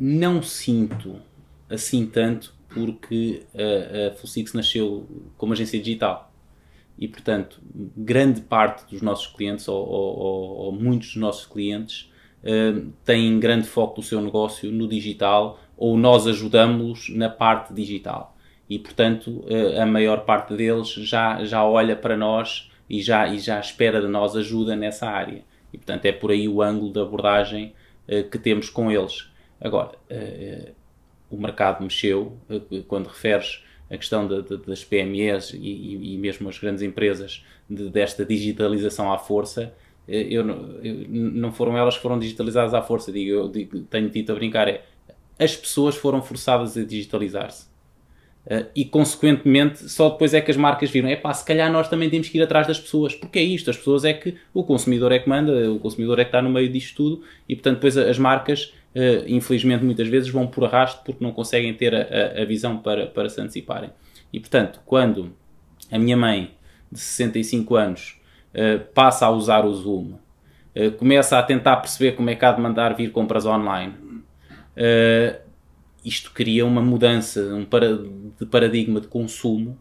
não sinto assim tanto porque a, a nasceu como agência digital e, portanto, grande parte dos nossos clientes ou, ou, ou muitos dos nossos clientes uh, têm grande foco do seu negócio no digital ou nós ajudamos-los na parte digital e, portanto, uh, a maior parte deles já, já olha para nós e já, e já espera de nós ajuda nessa área. E, portanto, é por aí o ângulo de abordagem uh, que temos com eles Agora, eh, eh, o mercado mexeu, eh, quando referes a questão de, de, das PMEs e, e, mesmo as grandes empresas de, desta digitalização à força, eu, eu, não foram elas que foram digitalizadas à força. Digo, eu digo, tenho dito a brincar, é, as pessoas foram forçadas a digitalizar-se. Uh, e, consequentemente, só depois é que as marcas viram: é pá, se calhar nós também temos que ir atrás das pessoas, porque é isto, as pessoas é que o consumidor é que manda, o consumidor é que está no meio disto tudo, e portanto, depois as marcas uh, infelizmente muitas vezes vão por arrasto porque não conseguem ter a, a, a, visão para, para se anteciparem. E portanto, quando a minha mãe de 65 anos uh, passa a usar o Zoom, uh, começa a tentar perceber como é que há de mandar vir compras online, isto cria uma mudança um para, de paradigma de consumo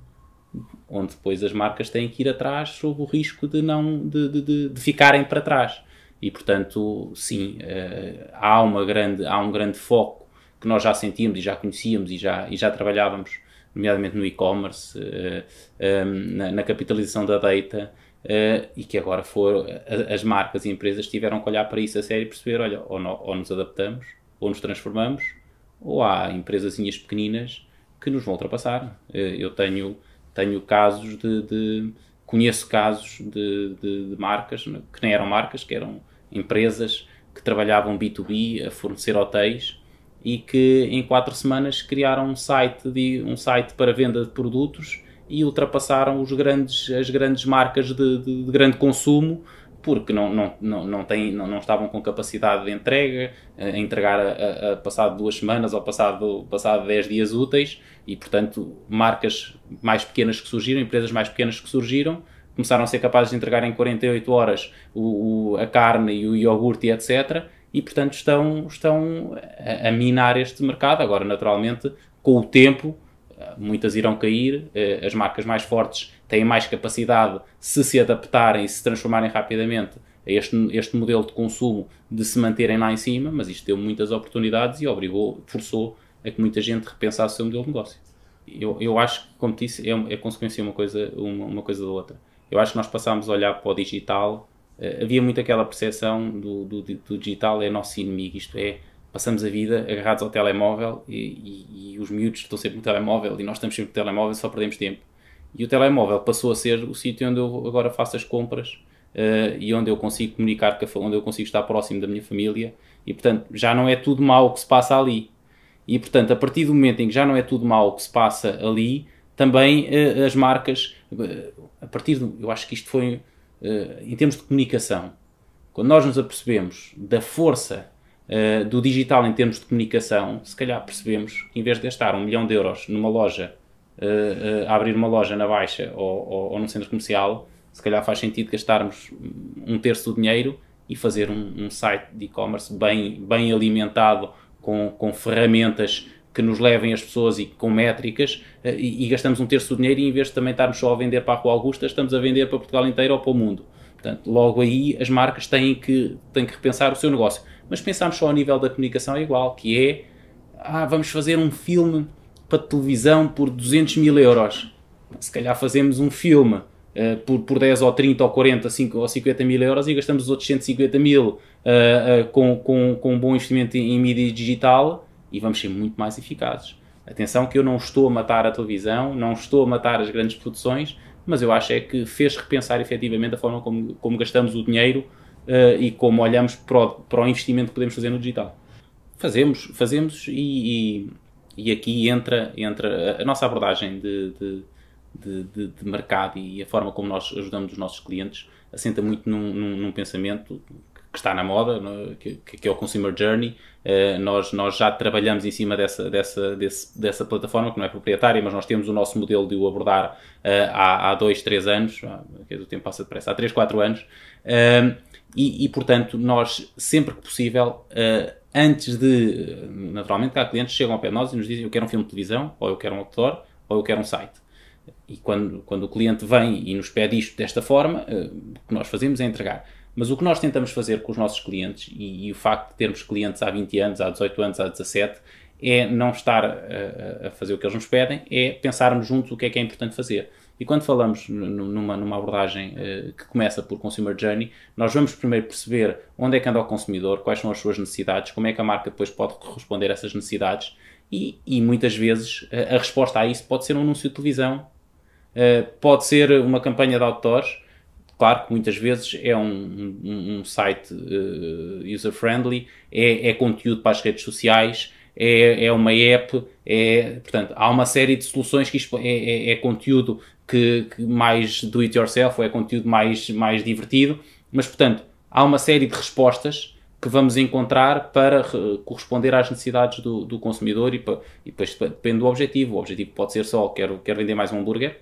onde depois as marcas têm que ir atrás sob o risco de não de, de, de, de ficarem para trás e, portanto, sim, uh, há, uma grande, há um grande foco que nós já sentíamos e já conhecíamos e já, e já trabalhávamos, nomeadamente no e-commerce, uh, eh, um, ehm, na, na, capitalização da data, uh, e que agora foram as marcas e empresas tiveram que olhar para isso a sério e perceber, olha, ou, no, ou nos adaptamos, ou nos transformamos, ou há empresazinhas pequeninas que nos vão ultrapassar. eu tenho, tenho casos de, de conheço casos de, de, de marcas que nem eram marcas, que eram empresas que trabalhavam B2B a fornecer hotéis e que em quatro semanas criaram um site, de, um site para venda de produtos e ultrapassaram os grandes, as grandes marcas de, de, de grande consumo porque não, não, não, não, têm, não, não estavam com capacidade de entrega, a entregar a, a, passado duas semanas ou passado, passado dez dias úteis e, portanto, marcas mais pequenas que surgiram, empresas mais pequenas que surgiram, começaram a ser capazes de entregar em 48 horas o, o, a carne e o iogurte e etc. E, portanto, estão, estão a, a, minar este mercado. Agora, naturalmente, com o tempo, eh, muitas irão cair, eh, as marcas mais fortes têm mais capacidade se se adaptarem e se transformarem rapidamente a este, este modelo de consumo, de se manterem lá em cima, mas isto deu muitas oportunidades e obrigou, forçou a que muita gente repensasse o seu modelo de negócio. Eu, eu acho que, como disse, é, é consequência uma coisa, uma, uma coisa da outra eu acho que nós passámos a olhar para o digital, eh, havia muito aquela percepção do, do, do, digital é nosso inimigo, isto é, passamos a vida agarrados ao telemóvel e, e, e os miúdos estão sempre no telemóvel e nós estamos sempre no telemóvel só perdemos tempo. E o telemóvel passou a ser o sítio onde eu agora faço as compras uh, e onde eu consigo comunicar, onde eu consigo estar próximo da minha família e, portanto, já não é tudo mal o que se passa ali. E, portanto, a partir do momento em que já não é tudo mal o que se passa ali, também eh, as marcas, eh, a partir do. Eu acho que isto foi, eh, em termos de comunicação, quando nós nos apercebemos da força do digital em termos de comunicação, se calhar percebemos que em vez de gastar um milhão de euros numa loja, a abrir uma loja na Baixa ou, ou, ou num centro comercial, se calhar faz sentido gastarmos um terço do dinheiro e fazer um, um site de e-commerce bem, bem alimentado, com, com ferramentas que nos levem as pessoas e com métricas eh, e, e gastamos um terço do dinheiro e em vez de também estarmos só a vender para a Rua Augusta, estamos a vender para Portugal inteiro ou para o mundo. Portanto, logo aí as marcas têm que, têm que repensar o seu negócio. Mas pensarmos só ao nível da comunicação é igual, que é, ah, vamos fazer um filme para televisão por 200 mil euros. Se calhar fazemos um filme uh, por, por 10 ou 30 ou 40 5, ou 50 mil euros e gastamos os outros 150 mil uh, uh, com, com, com um bom investimento em, em mídia digital e vamos ser muito mais eficazes. Atenção que eu não estou a matar a televisão, não estou a matar as grandes produções, mas eu acho é que fez repensar efetivamente a forma como, como gastamos o dinheiro uh, e como olhamos para o, para o, investimento que podemos fazer no digital. Fazemos, fazemos e, e, e aqui entra, entra a nossa abordagem de, de de, de, de, mercado e a forma como nós ajudamos os nossos clientes assenta muito num, num, num pensamento que está na moda, no, que, que, é o Consumer Journey. Uh, nós, nós já trabalhamos em cima dessa, dessa, desse, dessa plataforma, que não é proprietária, mas nós temos o nosso modelo de o abordar uh, há, há dois, três anos, que o tempo passa depressa, há três, quatro anos. Uh, e, e, portanto, nós, sempre que possível, antes de. Naturalmente, há clientes que chegam ao pé de nós e nos dizem: Eu quero um filme de televisão, ou eu quero um outdoor, ou eu quero um site. E quando, quando o cliente vem e nos pede isto desta forma, o que nós fazemos é entregar mas o que nós tentamos fazer com os nossos clientes, e, e, o facto de termos clientes há 20 anos, há 18 anos, há 17, é não estar a, a fazer o que eles nos pedem, é pensarmos juntos o que é que é importante fazer. E quando falamos numa, numa abordagem uh, que começa por Consumer Journey, nós vamos primeiro perceber onde é que anda o consumidor, quais são as suas necessidades, como é que a marca depois pode corresponder a essas necessidades. E, e muitas vezes eh, a resposta a isso pode ser um anúncio de televisão, uh, pode ser uma campanha de outdoors, Claro que muitas vezes é um, um, um site uh, user-friendly, é, é, conteúdo para as redes sociais, é, é, uma app, é, portanto, há uma série de soluções que isto é, é, é conteúdo que, que mais do it yourself, é conteúdo mais, mais divertido, mas portanto, há uma série de respostas que vamos encontrar para eh, corresponder às necessidades do, do consumidor e, e depois depende do objetivo. O objetivo pode ser só quero, quero vender mais um hambúrguer.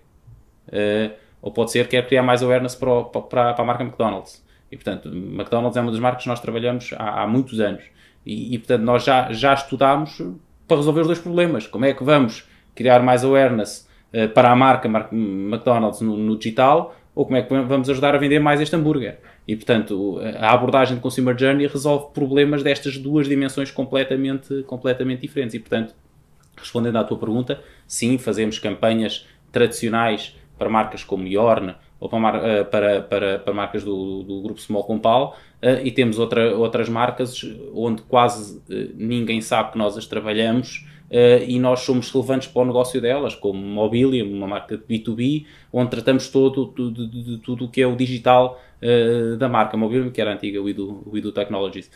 Uh, ou pode ser que quer é criar mais awareness para, para, para a marca McDonald's. E portanto, McDonald's é uma das marcas que nós trabalhamos há, há muitos anos. E, e, portanto, nós já, já estudámos para resolver os dois problemas. Como é que vamos criar mais awareness uh, para a marca McDonald's no, no, digital ou como é que vamos ajudar a vender mais este hambúrguer? E, portanto, eh, a abordagem de Consumer Journey resolve problemas destas duas dimensões completamente, completamente diferentes. E, portanto, respondendo à tua pergunta, sim, fazemos campanhas tradicionais para marcas como Yorn ou para, eh, para, para, para marcas do, do grupo Small Compal eh, e temos outra, outras marcas onde quase eh, ninguém sabe que nós as trabalhamos e nós somos relevantes para o negócio delas, como Mobilia, uma marca de B2B, onde tratamos todo, de, de, de tudo o que é o digital da marca Mobilia, que era a antiga Widu, Widu Technologies.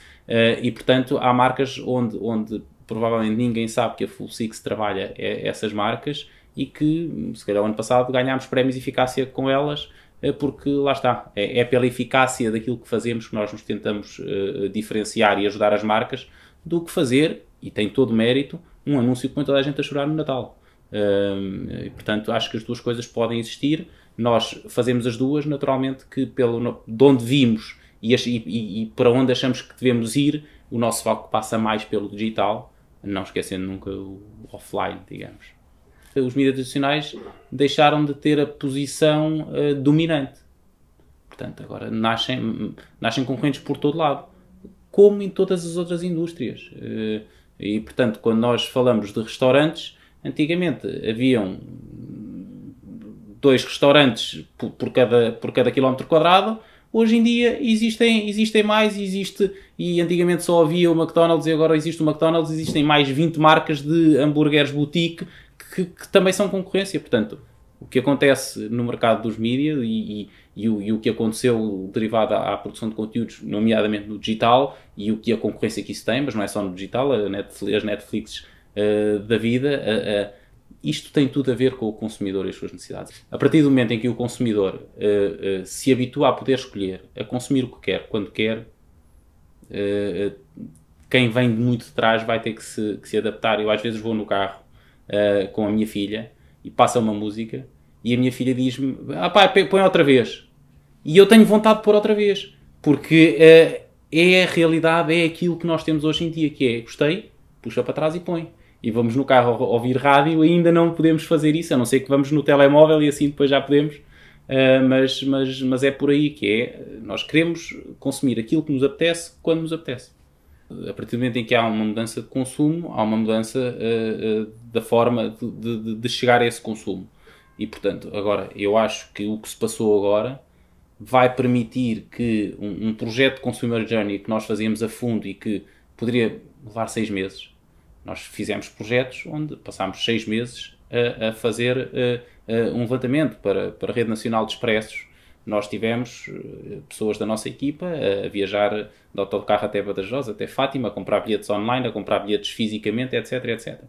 e, portanto, há marcas onde, onde provavelmente ninguém sabe que a Full Six trabalha essas marcas, e que, se calhar, o ano passado ganhámos prémios de eficácia com elas, eh, porque lá está, é, é pela eficácia daquilo que fazemos que nós nos tentamos uh, diferenciar e ajudar as marcas do que fazer, e tem todo o mérito, um anúncio que põe toda a gente a chorar no Natal. Uh, portanto, acho que as duas coisas podem existir. Nós fazemos as duas, naturalmente, que pelo, de onde vimos e, e, e para onde achamos que devemos ir, o nosso foco passa mais pelo digital, não esquecendo nunca o offline, digamos os mídias tradicionais deixaram de ter a posição uh, dominante. Portanto, agora nascem, nascem concorrentes por todo lado, como em todas as outras indústrias. Uh, e, portanto, quando nós falamos de restaurantes, antigamente haviam dois restaurantes por, por cada, por cada quilómetro quadrado, Hoje em dia existem, existem mais, existe, e antigamente só havia o McDonald's e agora existe o McDonald's, existem mais 20 marcas de hambúrgueres boutique que, que também são concorrência. Portanto, o que acontece no mercado dos mídias e, e, e, o, e, o, que aconteceu derivado à, à, produção de conteúdos, nomeadamente no digital, e o que a concorrência que isso tem, mas não é só no digital, Netflix, as Netflix uh, da vida, uh, uh, isto tem tudo a ver com o consumidor e as suas necessidades. A partir do momento em que o consumidor se habitua a poder escolher, a consumir o que quer, quando quer, quem vem de muito de trás vai ter que se, que se adaptar. Eu às vezes vou no carro uh, com a minha filha e passa uma música e a minha filha diz-me: Ah, pá, põe outra vez. E eu tenho vontade de pôr outra vez, porque uh, é a realidade, é aquilo que nós temos hoje em dia, que é gostei, puxa para trás e põe. E vamos no carro ouvir rádio, ainda não podemos fazer isso, a não ser que vamos no telemóvel e assim depois já podemos. Uh, mas, mas, mas é por aí que é. Nós queremos consumir aquilo que nos apetece quando nos apetece. A partir do momento em que há uma mudança de consumo, há uma mudança uh, uh, da forma de, de, de chegar a esse consumo. E portanto, agora, eu acho que o que se passou agora vai permitir que um, um projeto de Consumer Journey que nós fazíamos a fundo e que poderia levar seis meses, nós fizemos projetos onde passámos seis meses a, a fazer a, eh, a eh, um levantamento para, para a Rede Nacional de Expressos. Nós tivemos eh, pessoas da nossa equipa a viajar de autocarro até Badajoz, até Fátima, a comprar bilhetes online, a comprar bilhetes fisicamente, etc, etc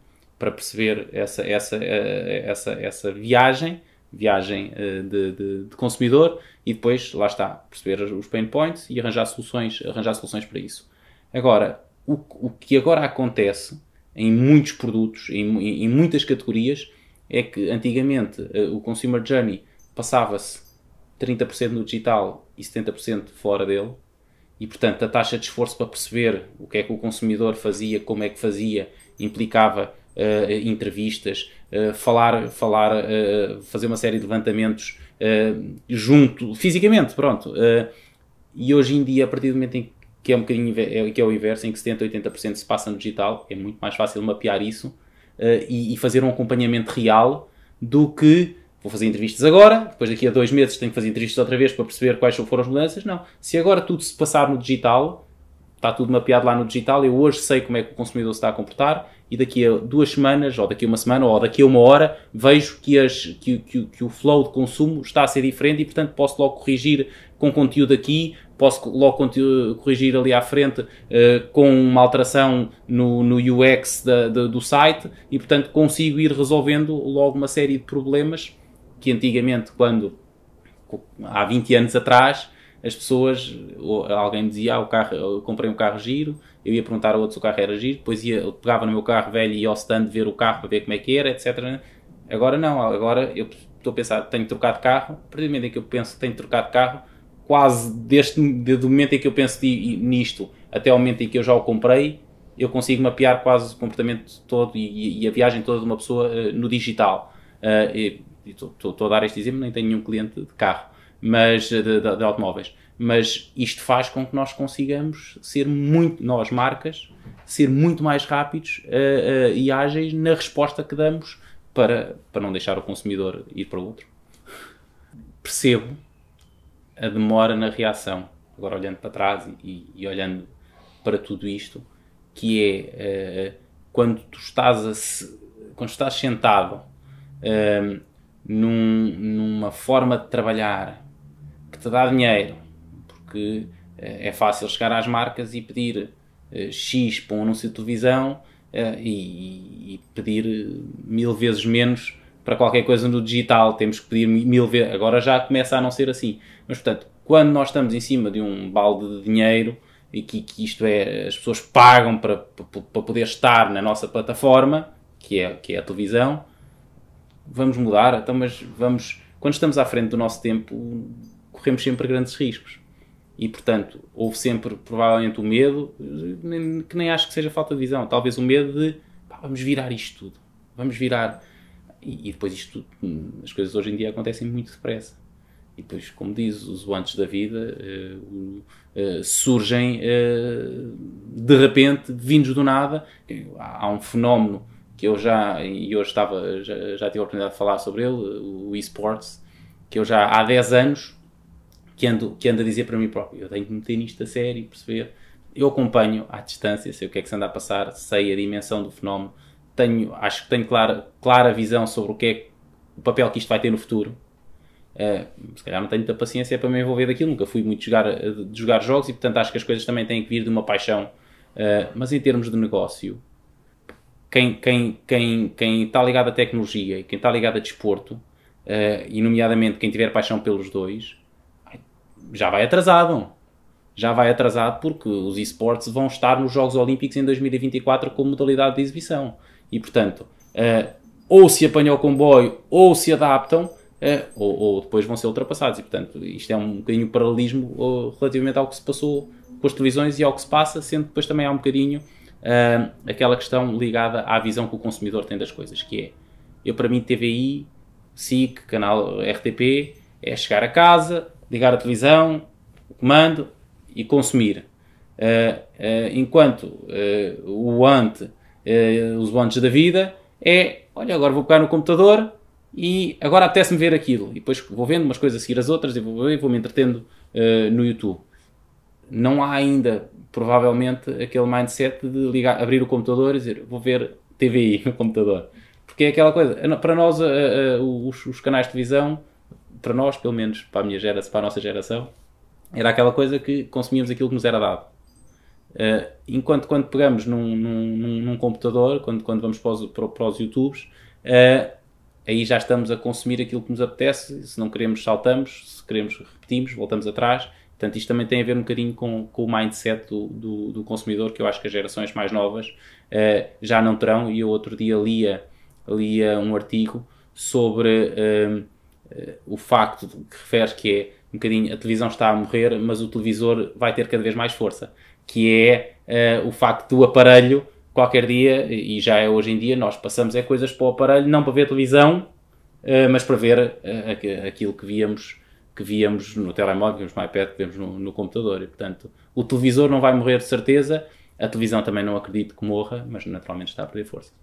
para perceber essa, essa, eh, essa, essa viagem, viagem eh, de, de, de, consumidor e depois, lá está, perceber os pain points e arranjar soluções, arranjar soluções para isso. Agora, o, o que agora acontece em muitos produtos, em, em muitas categorias, é que antigamente eh, o Consumer Journey passava-se 30% no digital e 70% fora dele, e portanto a taxa de esforço para perceber o que é que o consumidor fazia, como é que fazia, implicava uh, entrevistas, uh, falar, falar uh, fazer uma série de levantamentos junto, fisicamente, pronto. e hoje em dia, a partir do momento em que é um bocadinho é, que é o inverso, em que 70, 80% se passa no digital, é muito mais fácil mapear isso e, e, fazer um acompanhamento real do que vou fazer entrevistas agora, depois daqui a dois meses tenho que fazer entrevistas outra vez para perceber quais foram as mudanças. Não, se agora tudo se passar no digital, está tudo mapeado lá no digital, eu hoje sei como é que o consumidor se está a comportar, e daqui a duas semanas, ou daqui a uma semana, ou daqui a uma hora, vejo que, as, que, que, que o flow de consumo está a ser diferente e, portanto, posso logo corrigir com conteúdo aqui, posso logo corrigir ali à frente uh, com uma alteração no, no UX da, da, do site e, portanto, consigo ir resolvendo logo uma série de problemas que antigamente, quando há 20 anos atrás, as pessoas, alguém dizia, ah, o carro, eu comprei um carro giro, eu ia perguntar ao outro se o carro era giro, depois ia, eu pegava no meu carro velho e ia ao stand ver o carro para ver como é que era, etc. Agora não, agora eu estou a pensar, tenho trocado de carro, a partir do momento em que eu penso que tenho trocado de carro, quase desde, desde o momento em que eu penso de, nisto até o momento em que eu já o comprei, eu consigo mapear quase o comportamento todo e, e a viagem toda de uma pessoa uh, no digital. Eh, estou uh, a dar este exemplo, nem tenho nenhum cliente de carro, mas eh, de, de, de automóveis mas isto faz com que nós consigamos ser muito, nós marcas, ser muito mais rápidos uh, uh, e ágeis na resposta que damos para, para não deixar o consumidor ir para outro. Percebo a demora na reação, agora olhando para trás e, e olhando para tudo isto, que é uh, quando tu estás a se, quando estás sentado num, numa forma de trabalhar que te dá dinheiro que eh, é fácil chegar às marcas e pedir eh, X para um anúncio de televisão eh, e, e pedir mil vezes menos para qualquer coisa no digital, temos que pedir mil vezes. Agora já começa a não ser assim. Mas, portanto, quando nós estamos em cima de um balde de dinheiro e que, que isto é, as pessoas pagam para, para poder estar na nossa plataforma, que é, que é a televisão, vamos mudar. Então, mas vamos. Quando estamos à frente do nosso tempo, corremos sempre grandes riscos. E, portanto, houve sempre, provavelmente, o medo, que nem acho que seja falta de visão, talvez o medo de pá, vamos virar isto tudo, vamos virar. E, e, depois isto tudo, hum, as coisas hoje em dia acontecem muito depressa. E depois, como diz os antes da vida, uh, uh, surgem uh, de repente, vindos do nada. Há um fenómeno que eu já, e hoje estava, já, já tive a oportunidade de falar sobre ele, o esports, que eu já há 10 anos que ando, que ando a dizer para mim próprio. Eu tenho que meter nisto a sério, e perceber. Eu acompanho à distância, sei o que é que se anda a passar, sei a dimensão do fenómeno, tenho, acho que tenho clara, clara visão sobre o que é o papel que isto vai ter no futuro. Uh, se calhar não tenho muita paciência para me envolver daquilo, nunca fui muito jogar, eh, de jogar jogos e portanto acho que as coisas também têm que vir de uma paixão. Uh, mas em termos de negócio, quem, quem, quem, quem está ligado à tecnologia e quem está ligado a desporto, uh, e nomeadamente quem tiver paixão pelos dois, já vai atrasado. Já vai atrasado porque os esportes vão estar nos Jogos Olímpicos em 2024 como modalidade de exibição. E, portanto, uh, ou se apanham o comboio ou se adaptam, uh, ou, ou, depois vão ser ultrapassados. E, portanto, isto é um bocadinho paralelismo uh, relativamente ao que se passou com as televisões e ao que se passa, sendo depois também há um bocadinho aquela questão ligada à visão que o consumidor tem das coisas, que é, eu para mim, TVI, SIC, canal RTP, é chegar a casa, ligar a televisão, o comando e consumir. Uh, uh, enquanto uh, o ante, os antes da vida, é olha, agora vou pegar no computador e agora apetece-me ver aquilo. E depois vou vendo umas coisas a seguir as outras e vou, e vou me entretendo no YouTube. Não há ainda, provavelmente, aquele mindset de ligar, abrir o computador e dizer vou ver TVI no computador. Porque é aquela coisa, para nós os, os canais de televisão para nós, pelo menos, para a minha geração, para a nossa geração, era aquela coisa que consumíamos aquilo que nos era dado. Uh, enquanto quando pegamos num, num, num, computador, quando, quando vamos para os, para, para os YouTubes, uh, aí já estamos a consumir aquilo que nos apetece. Se não queremos, saltamos. Se queremos, repetimos, voltamos atrás. Portanto, isto também tem a ver um bocadinho com, com o mindset do, do, do consumidor, que eu acho que as gerações mais novas uh, já não terão. E eu outro dia lia, lia um artigo sobre o facto que refere que é um bocadinho a televisão está a morrer, mas o televisor vai ter cada vez mais força, que é uh, o facto do aparelho qualquer dia, e já é hoje em dia, nós passamos é coisas para o aparelho, não para ver televisão, uh, mas para ver uh, aquilo que víamos que víamos no telemóvel, que víamos no iPad, que víamos no, no computador, e portanto o televisor não vai morrer de certeza, a televisão também não acredito que morra, mas naturalmente está a perder força.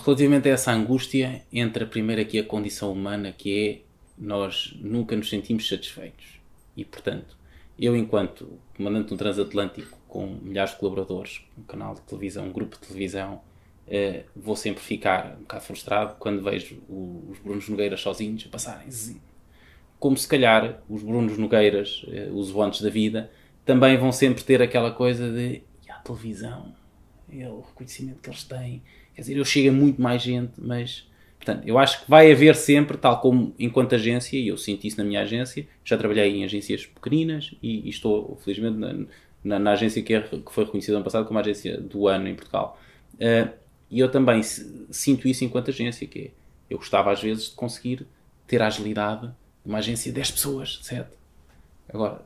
Relativamente a essa angústia entre a primeira aqui é a condição humana, que é nós nunca nos sentimos satisfeitos. E, portanto, eu, enquanto comandante de um transatlântico com milhares de colaboradores, um canal de televisão, um grupo de televisão, eh, vou sempre ficar um bocado frustrado quando vejo os Brunos Nogueiras sozinhos a passarem. Como se calhar os Brunos Nogueiras, eh, os voantes da vida, também vão sempre ter aquela coisa de e a televisão, é o reconhecimento que eles têm. Quer dizer, eu chego a muito mais gente, mas Portanto, eu acho que vai haver sempre, tal como enquanto agência, e eu senti isso na minha agência, já trabalhei em agências pequeninas e, e estou, felizmente, na, na, na agência que, é, que, foi reconhecida ano passado como a agência do ano em Portugal. Uh, e eu também sinto isso enquanto agência, que é, eu gostava às vezes de conseguir ter a agilidade de uma agência de 10 pessoas, 7. Agora,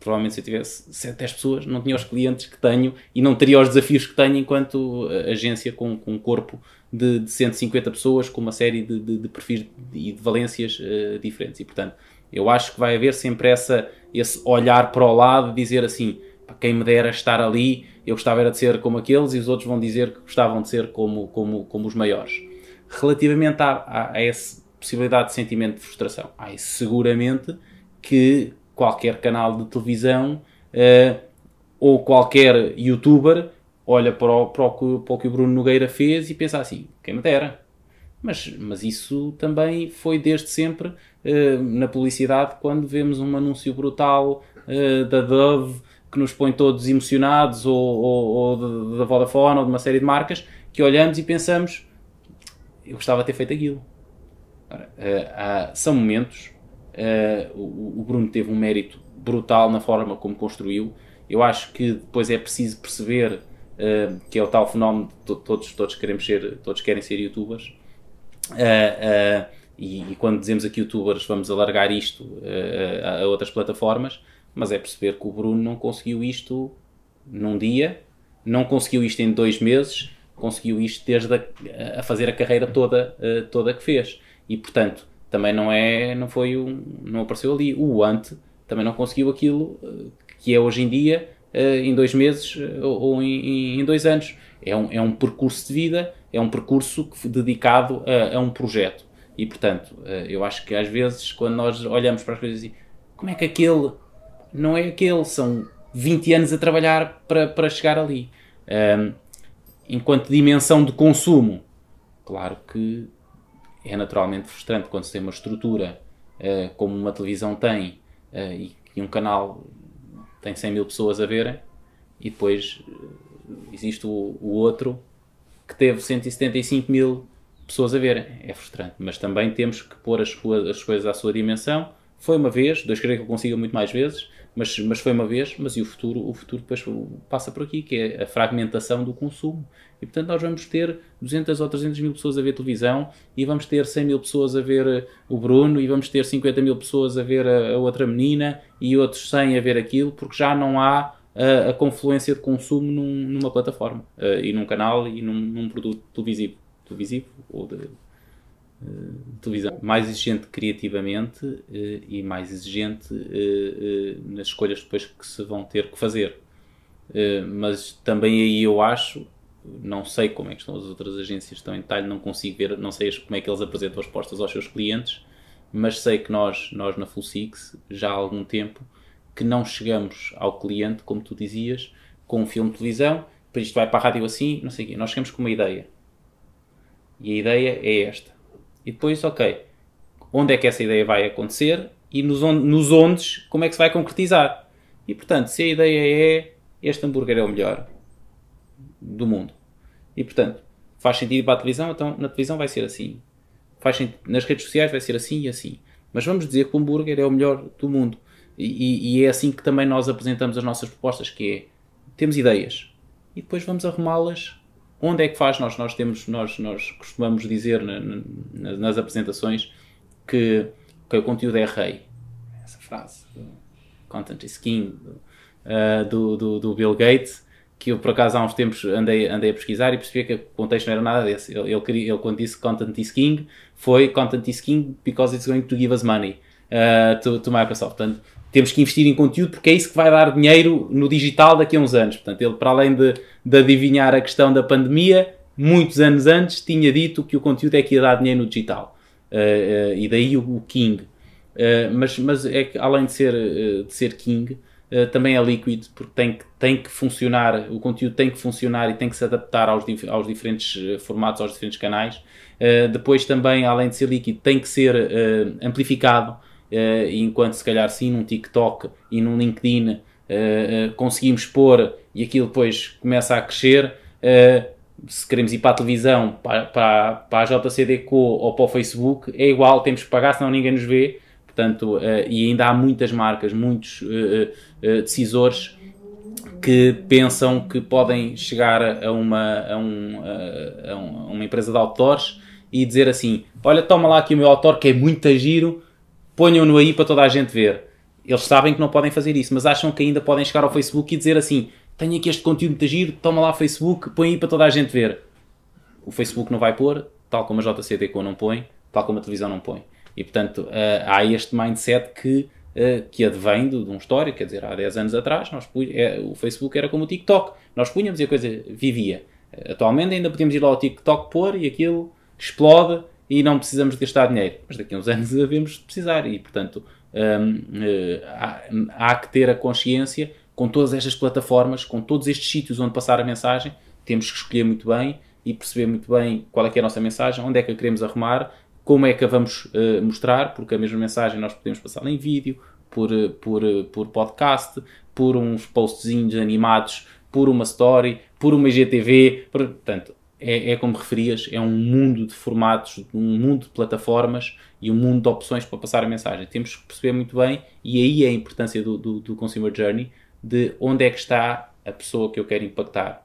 provavelmente se eu tivesse 7, 10 pessoas, não tinha os clientes que tenho e não teria os desafios que tenho enquanto eh, agência com, com um corpo de, de 150 pessoas com uma série de, de, de perfis e de valências uh, diferentes. E, portanto, eu acho que vai haver sempre essa, esse olhar para o lado, dizer assim, para quem me dera estar ali, eu gostava era de ser como aqueles e os outros vão dizer que gostavam de ser como, como, como os maiores. Relativamente a, a, a essa possibilidade de sentimento de frustração, há seguramente que qualquer canal de televisão uh, ou qualquer youtuber olha para o, para, o, para o que o Bruno Nogueira fez e pensa assim, quem me dera. Mas, mas isso também foi desde sempre uh, na publicidade, quando vemos um anúncio brutal uh, da Dove que nos põe todos emocionados, ou, ou, ou da Vodafone, ou de uma série de marcas, que olhamos e pensamos, eu gostava de ter feito aquilo. Ora, uh, são momentos, o, o Bruno teve um mérito brutal na forma como construiu, eu acho que depois é preciso perceber eh, que é o tal fenómeno de todos, todos queremos ser, todos querem ser youtubers. Uh, e, e, quando dizemos aqui youtubers, vamos alargar isto a, a outras plataformas, mas é perceber que o Bruno não conseguiu isto num dia, não conseguiu isto em dois meses, conseguiu isto desde a, a fazer a carreira toda, uh, toda que fez. E portanto, também não é, não foi um, não apareceu ali. O Ant também não conseguiu aquilo que é hoje em dia, eh, em dois meses eh, ou, em, em dois anos. É um, é um percurso de vida, é um percurso dedicado a, a um projeto. E portanto, eh, eu acho que às vezes quando nós olhamos para as coisas e como é que aquele não é aquele, são 20 anos a trabalhar para, para chegar ali. Um, enquanto dimensão de consumo, claro que é naturalmente frustrante quando se tem uma estrutura uh, como uma televisão tem uh, e, e um canal tem 100 mil pessoas a verem, e depois eh, existe o, o outro que teve 175 mil pessoas a verem. É frustrante, mas também temos que pôr as, as coisas à sua dimensão foi uma vez, dois creio que eu consiga muito mais vezes, mas, mas foi uma vez, mas e o futuro? O futuro depois passa por aqui, que é a fragmentação do consumo. E portanto nós vamos ter 200 ou 300 mil pessoas a ver televisão e vamos ter 100 mil pessoas a ver eh, o Bruno e vamos ter 50 mil pessoas a ver a, a outra menina e outros 100 a ver aquilo, porque já não há a, eh, a confluência de consumo num, numa plataforma uh, e num canal e num, num produto televisivo, televisivo ou de eh, televisão mais exigente criativamente eh, e mais exigente eh, nas escolhas depois que se vão ter que fazer. mas também aí eu acho, não sei como é que estão as outras agências estão em detalhe, não consigo ver, não sei como é que eles apresentam as postas aos seus clientes, mas sei que nós, nós na Full Six, já há algum tempo, que não chegamos ao cliente, como tu dizias, com um filme de televisão, para isto vai para a rádio assim, não sei o quê. Nós chegamos com uma ideia. E a ideia é esta e depois, ok, onde é que essa ideia vai acontecer e nos, on nos ondes como é que se vai concretizar. E portanto, se a ideia é este hambúrguer é o melhor do mundo. E portanto, faz sentido para a televisão, então na televisão vai ser assim. Faz sentido, nas redes sociais vai ser assim e assim. Mas vamos dizer que o hambúrguer é o melhor do mundo. E, e é assim que também nós apresentamos as nossas propostas, que é, temos ideias e depois vamos arrumá-las Onde é que faz? Nós, nós, temos, nós, nós costumamos dizer na, na, nas apresentações que, que o conteúdo é rei. Essa frase do Content is King do, uh, do, do, do, Bill Gates, que eu por acaso há uns tempos andei, andei a pesquisar e percebi que o contexto não era nada desse. Ele, ele, ele quando disse Content is King, foi Content is King because it's going to give us money uh, to, to Microsoft. Portanto, temos que investir em conteúdo porque é isso que vai dar dinheiro no digital daqui a uns anos. Portanto, ele, para além de, de adivinhar a questão da pandemia, muitos anos antes tinha dito que o conteúdo é que ia dar dinheiro no digital. Uh, uh, e daí o, o King. Uh, mas, mas é que, além de ser, de ser King, também é líquido porque tem que, tem que funcionar, o conteúdo tem que funcionar e tem que se adaptar aos, aos diferentes formatos, aos diferentes canais. depois também, além de ser líquido, tem que ser amplificado uh, enquanto se calhar sim num TikTok e num LinkedIn uh, conseguimos pôr e aquilo depois começa a crescer, se queremos ir para a televisão, para, para, para a JCDCO ou para o Facebook, é igual, temos que pagar, senão ninguém nos vê. Portanto, e ainda há muitas marcas, muitos decisores que pensam que podem chegar a uma, a, um, a, uma empresa de outdoors e dizer assim: Olha, toma lá aqui o meu outdoor que é muito giro, ponham-no aí para toda a gente ver. Eles sabem que não podem fazer isso, mas acham que ainda podem chegar ao Facebook e dizer assim: tenho aqui este conteúdo de giro, toma lá Facebook, põe aí para toda a gente ver. O Facebook não vai pôr, tal como a JCDQ não põe, tal como a televisão não põe. E portanto, eh, há este mindset que, eh, que advém de, um histórico, quer dizer, há 10 anos atrás nós eh, o Facebook era como o TikTok, nós punhamos e a coisa vivia. Atualmente ainda podemos ir lá ao TikTok pôr e aquilo explode e não precisamos gastar dinheiro. Mas daqui a uns anos devemos precisar e, portanto, hum, eh, há, há, que ter a consciência com todas estas plataformas, com todos estes sítios onde passar a mensagem, temos que escolher muito bem e perceber muito bem qual é que é a nossa mensagem, onde é que a queremos arrumar, como é que a vamos uh, mostrar, porque a mesma mensagem nós podemos passar em vídeo, por, eh, por, por podcast, por uns postzinhos animados, por uma story, por uma IGTV, portanto, é, é, como referias, é um mundo de formatos, um mundo de plataformas e um mundo de opções para passar a mensagem. Temos que perceber muito bem, e aí é a importância do, do, do Consumer Journey, de onde é que está a pessoa que eu quero impactar.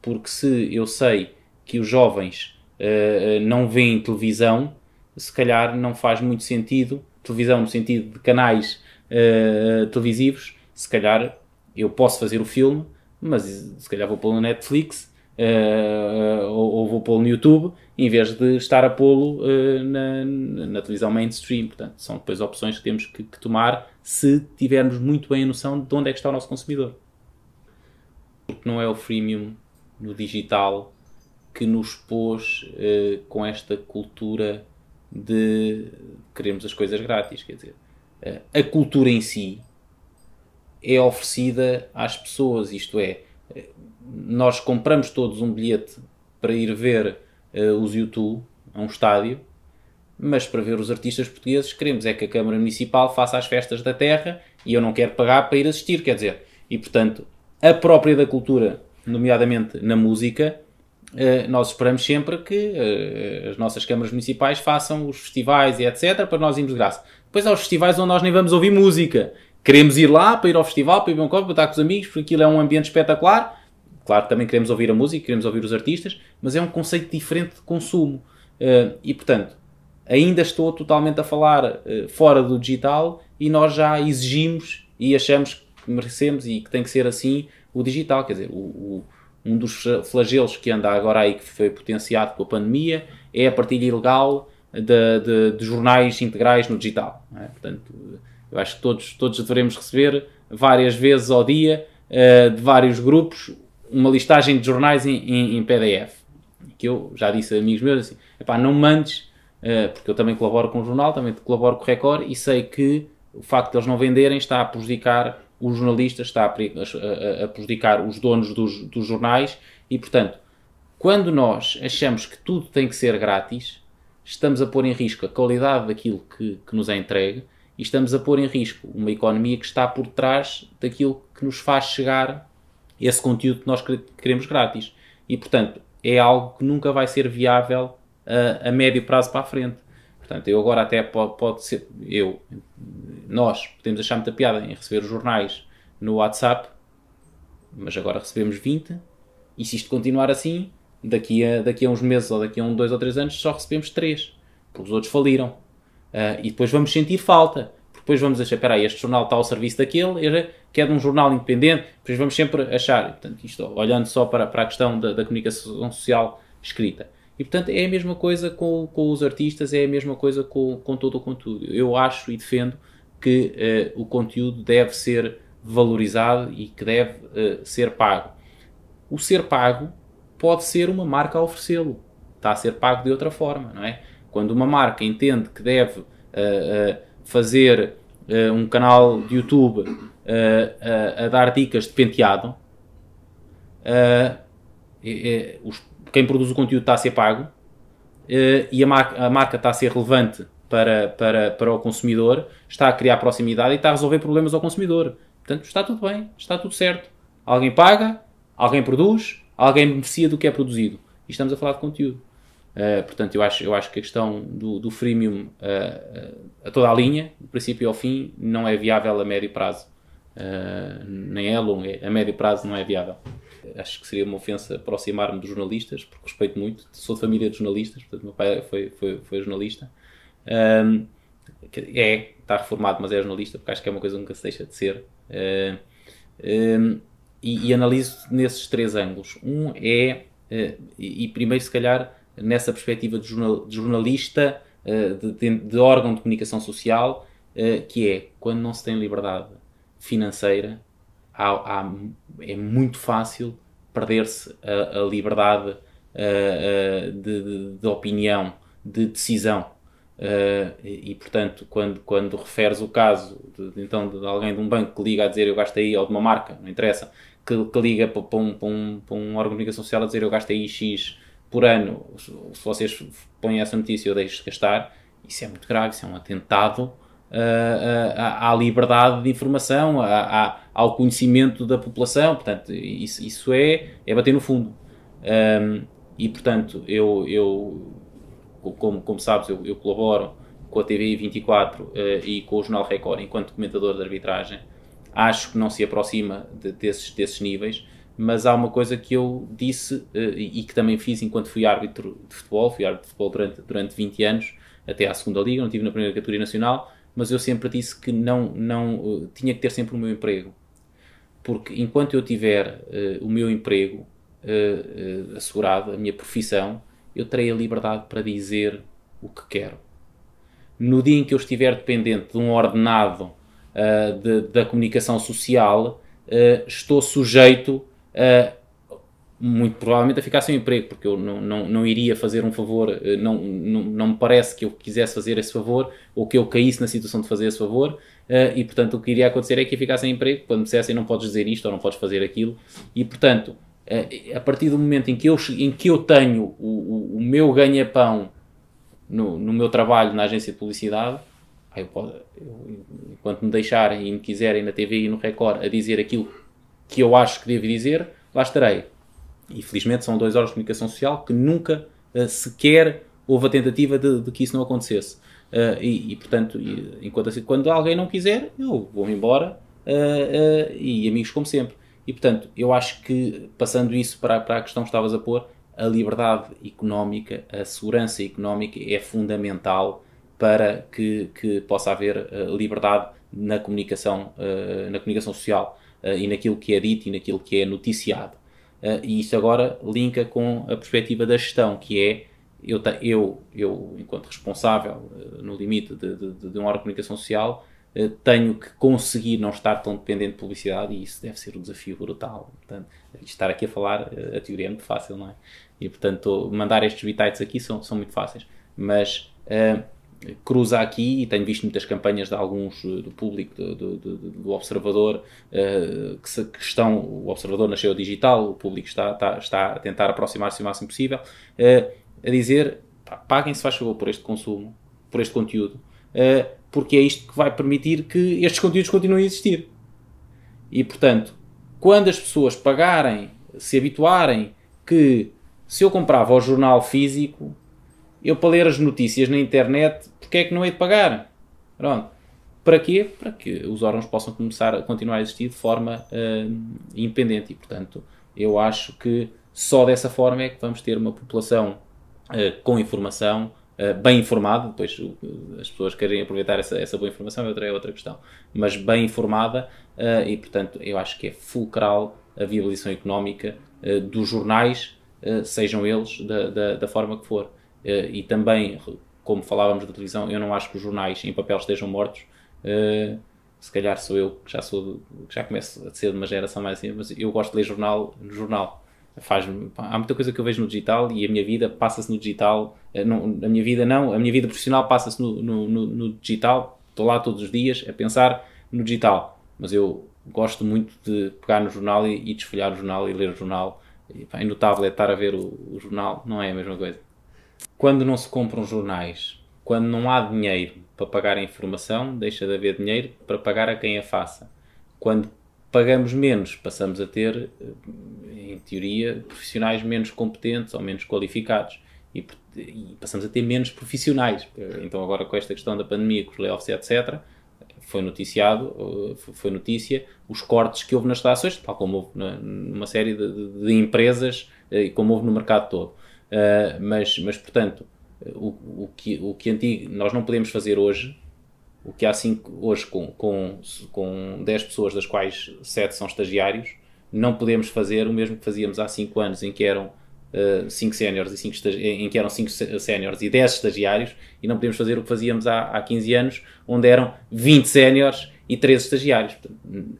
Porque se eu sei que os jovens uh, não veem televisão, se calhar não faz muito sentido, televisão no sentido de canais uh, televisivos, se calhar eu posso fazer o filme, mas se calhar vou pôr no Netflix Uh, ou, ou, vou pô-lo no YouTube em vez de estar a pô-lo uh, na, na, televisão mainstream. Portanto, são depois opções que temos que, que, tomar se tivermos muito bem a noção de onde é que está o nosso consumidor. Porque não é o freemium no digital que nos pôs uh, com esta cultura de queremos as coisas grátis. Quer dizer, a cultura em si é oferecida às pessoas, isto é nós compramos todos um bilhete para ir ver uh, os YouTube a um estádio, mas para ver os artistas portugueses queremos é que a Câmara Municipal faça as festas da terra e eu não quero pagar para ir assistir, quer dizer, e portanto, a própria da cultura, nomeadamente na música, uh, nós esperamos sempre que uh, as nossas câmaras municipais façam os festivais e etc. para nós irmos de graça. Depois há os festivais onde nós nem vamos ouvir música. Queremos ir lá para ir ao festival, para ir beber um copo, para estar com os amigos, porque aquilo é um ambiente espetacular Claro, também queremos ouvir a música, queremos ouvir os artistas, mas é um conceito diferente de consumo. Uh, e portanto, ainda estou totalmente a falar uh, fora do digital e nós já exigimos e achamos que merecemos e que tem que ser assim o digital. Quer dizer, o, o, um dos flagelos que anda agora aí, que foi potenciado com a pandemia, é a partilha ilegal de, de, de jornais integrais no digital. É? Portanto, eu acho que todos, todos devemos receber várias vezes ao dia uh, de vários grupos uma listagem de jornais em, em, em PDF. Que eu já disse a amigos meus assim: epá, não mandes, uh, porque eu também colaboro com o jornal, também colaboro com o Record e sei que o facto de eles não venderem está a prejudicar os jornalistas, está a, a, a prejudicar os donos dos, dos jornais e, portanto, quando nós achamos que tudo tem que ser grátis, estamos a pôr em risco a qualidade daquilo que, que, nos é entregue e estamos a pôr em risco uma economia que está por trás daquilo que nos faz chegar esse conteúdo que nós queremos grátis. E, portanto, é algo que nunca vai ser viável a, a médio prazo para a frente. Portanto, eu agora até pode, pode ser, eu, nós podemos achar muita piada em receber os jornais no WhatsApp, mas agora recebemos 20, e se isto continuar assim, daqui a, daqui a uns meses ou daqui a um, dois ou três anos só recebemos três, porque os outros faliram. Uh, e depois vamos sentir falta depois vamos achar, espera aí, este jornal está ao serviço daquele, que é de um jornal independente, depois vamos sempre achar, portanto, isto olhando só para, para a questão da, da comunicação social escrita. E portanto é a mesma coisa com, com os artistas, é a mesma coisa com, com todo o conteúdo. Eu acho e defendo que uh, o conteúdo deve ser valorizado e que deve uh, ser pago. O ser pago pode ser uma marca a oferecê-lo, está a ser pago de outra forma, não é? Quando uma marca entende que deve uh, fazer uh, um canal de YouTube uh, a, a, dar dicas de penteado. É, é, os, quem produz o conteúdo está a ser pago e a, a marca está a ser relevante para, para, para o consumidor, está a criar proximidade e está a resolver problemas ao consumidor. Portanto, está tudo bem, está tudo certo. Alguém paga, alguém produz, alguém beneficia do que é produzido. E estamos a falar de conteúdo. Uh, portanto, eu acho, eu acho que a questão do, do freemium uh, a toda a linha, do princípio ao fim, não é viável a médio prazo. Uh, nem é a longo, é, a médio prazo não é viável. Acho que seria uma ofensa aproximar-me dos jornalistas, porque respeito muito, sou de família de jornalistas, portanto, meu pai foi, foi, foi jornalista. é, está reformado, mas é jornalista, porque acho que é uma coisa que nunca se deixa de ser. Uh, e, e, analiso nesses três ângulos. Um é, uh, e, e primeiro, se calhar, nessa perspectiva de, jornal, de jornalista, eh, de, de, de, órgão de comunicação social, eh, que é quando não se tem liberdade financeira, há, há, é muito fácil perder-se a, a, liberdade eh, de, opinião, de decisão. E, e, portanto, quando, quando referes o caso de, então, de alguém de um banco que liga a dizer eu gastei, ou de uma marca, não interessa, que, que liga para, um, um, um órgão de comunicação social a dizer eu gastei X por ano, se vocês põem essa notícia eu deixo de gastar, isso é muito grave, isso é um atentado uh, à, à, liberdade de informação, à, à, ao conhecimento da população, portanto, isso, isso é, é bater no fundo. Um, e, portanto, eu, eu como, como sabes, eu, eu colaboro com a TV 24 uh, e com o Jornal Record enquanto comentador de arbitragem. Acho que não se aproxima de, desses, desses níveis mas há uma coisa que eu disse eh, e que também fiz enquanto fui árbitro de futebol, fui árbitro de futebol durante, durante 20 anos, até à segunda liga, não tive na primeira categoria nacional, mas eu sempre disse que não, não eh, tinha que ter sempre o meu emprego, porque enquanto eu tiver uh, o meu emprego uh, uh, assegurado, a minha profissão, eu terei a liberdade para dizer o que quero. No dia em que eu estiver dependente de um ordenado de, da comunicação social, estou sujeito uh, muito provavelmente a ficar sem emprego, porque eu não, não, não iria fazer um favor, ah, não, não, não me parece que eu quisesse fazer esse favor ou que eu caísse na situação de fazer esse favor, uh, e portanto o que iria acontecer é que ia ficar sem emprego quando me dissessem não podes dizer isto ou não podes fazer aquilo, e portanto a partir do momento em que eu, em que eu tenho o, o, o meu ganha-pão no, no, meu trabalho na agência de publicidade, eu posso, eu, enquanto me deixarem e me quiserem na TV e no Record a dizer aquilo que eu acho que devo dizer, lá estarei. E felizmente são dois horas de comunicação social que nunca uh, sequer houve a tentativa de, de que isso não acontecesse. Uh, e, e, portanto, e, enquanto assim, quando alguém não quiser, eu vou embora uh, e amigos como sempre. E portanto, eu acho que passando isso para, para a questão que estavas a pôr, a liberdade económica, a segurança económica é fundamental para que, que possa haver liberdade na comunicação, na comunicação social eh, e naquilo que é dito e naquilo que é noticiado. Eh, e isso agora linka com a perspectiva da gestão, que é eu, eu, eu enquanto responsável, eh, no limite, de, de, de uma hora de comunicação social, tenho que conseguir não estar tão dependente de publicidade e isso deve ser um desafio brutal. Portanto, estar aqui a falar, a teoria é muito fácil, não é? E portanto, mandar estes bitites aqui são, são muito fáceis, mas uh, cruza aqui e tenho visto muitas campanhas de alguns eh, do público, do, do, do Observador, uh, que, se, que, estão, o Observador nasceu digital, o público está, está, está a tentar aproximar-se o máximo possível, uh, a dizer, paguem-se faz favor por este consumo, por este conteúdo, uh, porque é isto que vai permitir que estes conteúdos continuem a existir. E, portanto, quando as pessoas pagarem, se habituarem que se eu comprava o jornal físico, eu para ler as notícias na internet Porquê é que não hei de pagar? Pronto. Para quê? Para que os órgãos possam começar a continuar a existir de forma uh, independente. E, portanto, eu acho que só dessa forma é que vamos ter uma população uh, com informação, uh, bem informada. Depois as pessoas querem aproveitar essa, essa boa informação, é outra é outra questão. Mas bem informada, eh, e, portanto, eu acho que é fulcral a viabilização económica dos jornais, sejam eles da, da, da forma que for. E também como falávamos da televisão, eu não acho que os jornais em papel estejam mortos. Uh, se calhar sou eu que já sou que já começo a ser de uma geração mais assim, mas eu gosto de ler jornal no jornal. Faz há muita coisa que eu vejo no digital e a minha vida passa-se no digital. Eh, não, a minha vida não, a minha vida profissional passa-se no, no, no, no digital. Estou lá todos os dias a pensar no digital, mas eu gosto muito de pegar no jornal e, e desfolhar o jornal e ler o jornal. E, pá, tablet estar a ver o, o jornal, não é a mesma coisa. Quando não se compram jornais, quando não há dinheiro para pagar a informação, deixa de haver dinheiro para pagar a quem a faça. Quando pagamos menos, passamos a ter, eh, em teoria, profissionais menos competentes ou menos qualificados. E, e passamos a ter menos profissionais. Então, agora com esta questão da pandemia, com os layoffs, etc., foi noticiado, eh, foi notícia, os cortes que houve nas taxas, tal como houve numa série de, de, de empresas eh, e como houve no mercado todo. Uh, mas, mas, portanto, o, o, que, o que antigo, nós não podemos fazer hoje, o que há cinco, hoje com, com, com 10 pessoas, das quais 7 são estagiários, não podemos fazer o mesmo que fazíamos há 5 anos, em que eram 5 eh, séniores e cinco em que eram 5 séniores e 10 estagiários, e não podemos fazer o que fazíamos há, há 15 anos, onde eram 20 séniores e 13 estagiários.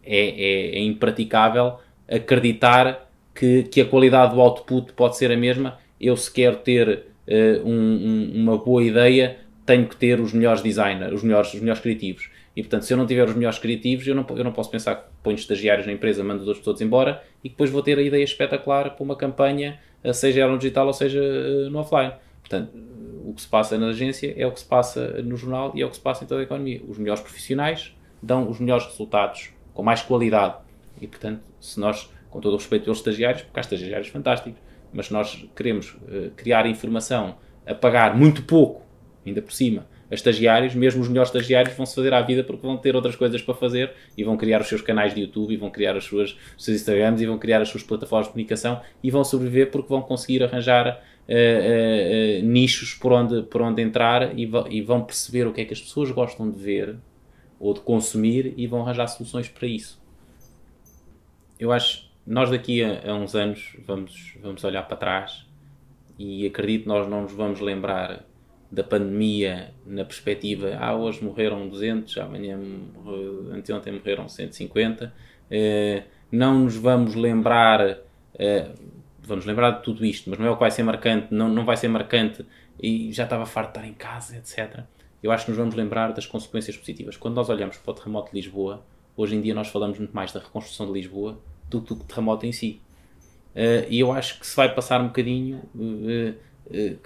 É, é, é impraticável acreditar que, que a qualidade do output pode ser a mesma eu se quero ter uh, um, um, uma boa ideia, tenho que ter os melhores designers, os melhores, os melhores criativos. E portanto, se eu não tiver os melhores criativos, eu não, eu não posso pensar que ponho estagiários na empresa, mando duas pessoas embora e depois vou ter a ideia espetacular para uma campanha, eh, seja ela no digital ou seja eh, no offline. Portanto, o que se passa na agência é o que se passa no jornal e é o que se passa em toda a economia. Os melhores profissionais dão os melhores resultados, com mais qualidade. E portanto, se nós, com todo o respeito pelos estagiários, porque há estagiários fantásticos, mas nós queremos eh, criar informação a pagar muito pouco, ainda por cima, a estagiários, mesmo os melhores estagiários vão se fazer à vida porque vão ter outras coisas para fazer e vão criar os seus canais de YouTube e vão criar as suas, os seus Instagrams e vão criar as suas plataformas de comunicação e vão sobreviver porque vão conseguir arranjar uh, uh, uh, nichos por onde, por onde entrar e, e vão perceber o que é que as pessoas gostam de ver ou de consumir e vão arranjar soluções para isso. Eu acho nós daqui a, a, uns anos vamos, vamos olhar para trás e acredito nós não nos vamos lembrar da pandemia na perspectiva ah, hoje morreram 200, amanhã anteontem morreram 150. Eh, não nos vamos lembrar, eh, vamos lembrar de tudo isto, mas não é o que vai ser marcante, não, não vai ser marcante e já estava farto de estar em casa, etc. Eu acho que nos vamos lembrar das consequências positivas. Quando nós olhamos para o terremoto de Lisboa, hoje em dia nós falamos muito mais da reconstrução de Lisboa do, do terremoto em si. Uh, e eu acho que se vai passar um bocadinho, uh,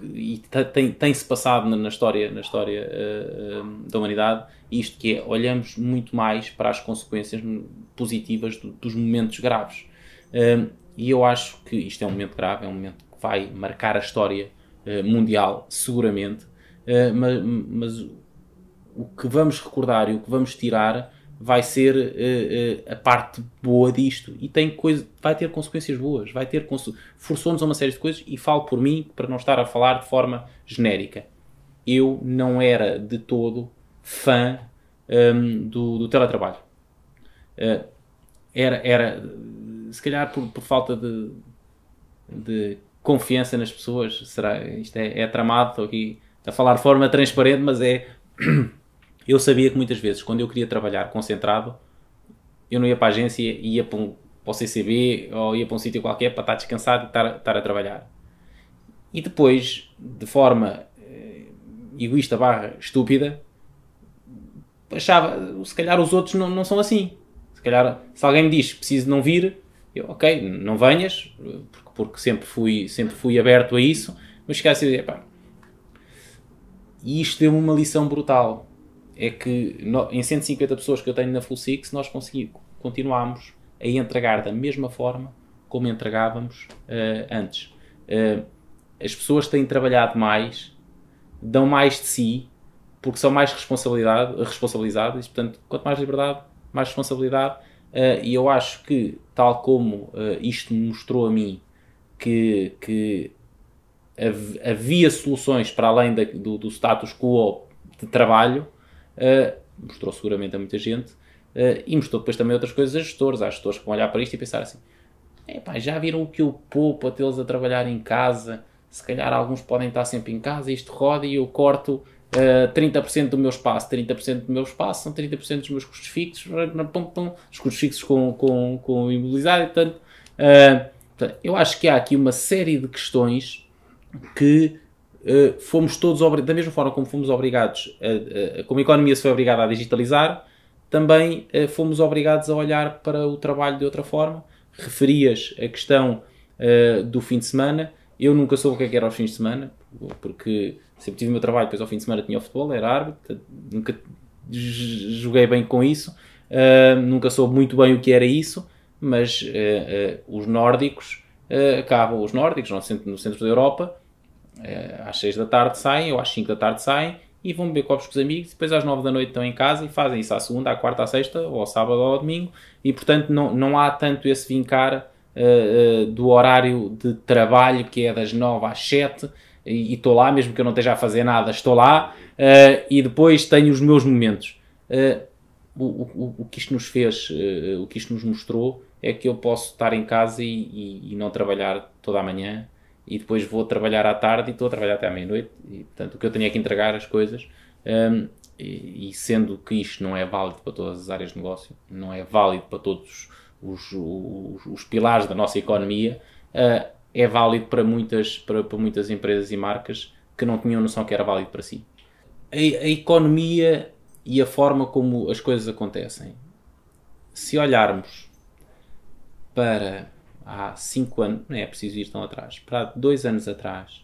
e tem-se tem passado na, na, história, na história da humanidade, isto que é, olhamos muito mais para as consequências positivas do, dos momentos graves. e eu acho que isto é um momento grave, é um momento que vai marcar a história mundial, seguramente, mas, mas o que vamos recordar e o que vamos tirar vai ser uh, uh, a parte boa disto e tem coisa, vai ter consequências boas, vai ter forçou-nos a uma série de coisas e falo por mim para não estar a falar de forma genérica. Eu não era de todo fã um, do, do, teletrabalho. Uh, era, era, se calhar por, por falta de, de, confiança nas pessoas, será, isto é, é tramado, estou aqui a falar de forma transparente, mas é eu sabia que muitas vezes, quando eu queria trabalhar concentrado, eu não ia para a agência, ia para, um, para o CCB ou ia para um sítio qualquer para estar descansado e estar, estar a trabalhar. E depois, de forma eh, egoísta barra estúpida, achava, se calhar os outros não, não são assim. Se calhar, se alguém me diz, preciso não vir, eu, ok, não venhas, porque, porque sempre, fui, sempre fui aberto a isso, mas ficasse a dizer, pá, e isto deu-me uma lição brutal é que no, em 150 pessoas que eu tenho na Full Six, nós continuámos a entregar da mesma forma como entregávamos uh, antes. Uh, as pessoas têm trabalhado mais, dão mais de si, porque são mais responsabilidade, responsabilizadas, portanto, quanto mais liberdade, mais responsabilidade. Uh, e eu acho que, tal como isto mostrou a mim, que, que havia soluções para além da, do, do status quo de trabalho, ah, mostrou seguramente a muita gente ah, e mostrou depois também outras coisas a gestores. Há gestores que vão olhar para isto e pensar assim: epá, já viram o que eu poupo a tê-los a trabalhar em casa? Se calhar alguns podem estar sempre em casa, isto roda e eu corto uh, ah, 30% do meu espaço. 30% do meu espaço são 30% dos meus custos fixos, pum, pum, os custos fixos com, com, com o imobilizado. Portanto, uh, portanto, eu acho que há aqui uma série de questões que eh, fomos todos, da mesma forma como fomos obrigados, a, a, como a economia se foi obrigada a digitalizar, também eh, fomos obrigados a olhar para o trabalho de outra forma. Referias a questão eh, do fim de semana. Eu nunca soube o que, é era o fins de semana, porque sempre tive o meu trabalho, depois ao fim de semana tinha o futebol, era árbitro, nunca joguei bem com isso, uh, nunca soube muito bem o que era isso, mas uh, uh, os nórdicos acabam, os nórdicos, no centro, no centro da Europa, é, às 6 da tarde saem, ou às 5 da tarde saem, e vão beber copos com os amigos, depois às 9 da noite estão em casa e fazem isso à segunda, à quarta, à sexta, ou ao sábado ou ao domingo, e portanto não, não há tanto esse vincar uh, uh, do horário de trabalho que é das 9 às 7, e estou lá, mesmo que eu não esteja a fazer nada, estou lá, uh, e depois tenho os meus momentos. O, o, o, que isto nos fez, o que isto nos mostrou, é que eu posso estar em casa e, e, e não trabalhar toda a manhã, e depois vou trabalhar à tarde e estou a trabalhar até à meia-noite. E, portanto, o que eu tenho é que entregar as coisas. Um, e, e, sendo que isto não é válido para todas as áreas de negócio, não é válido para todos os, os, os pilares da nossa economia, uh, é válido para muitas, para, para, muitas empresas e marcas que não tinham noção que era válido para si. A, a economia e a forma como as coisas acontecem. Se olharmos para há cinco anos, não é? é preciso ir tão atrás, para dois anos atrás,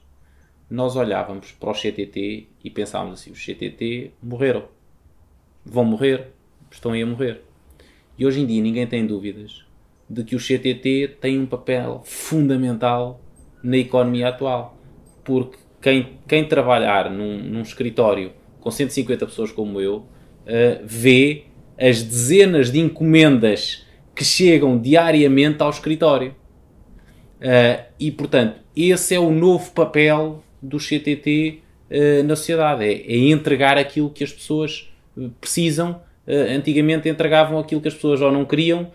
nós olhávamos para os CTT e pensávamos assim: os CTT morreram, vão morrer, estão aí a morrer. E hoje em dia ninguém tem dúvidas de que os CTT têm um papel fundamental na economia atual, porque quem, quem trabalhar num, num escritório com 150 pessoas como eu uh, vê as dezenas de encomendas que chegam diariamente ao escritório. Uh, e, portanto, esse é o novo papel do CTT uh, ah, na sociedade: é, é, entregar aquilo que as pessoas eh, precisam. Uh, antigamente entregavam aquilo que as pessoas ou não queriam,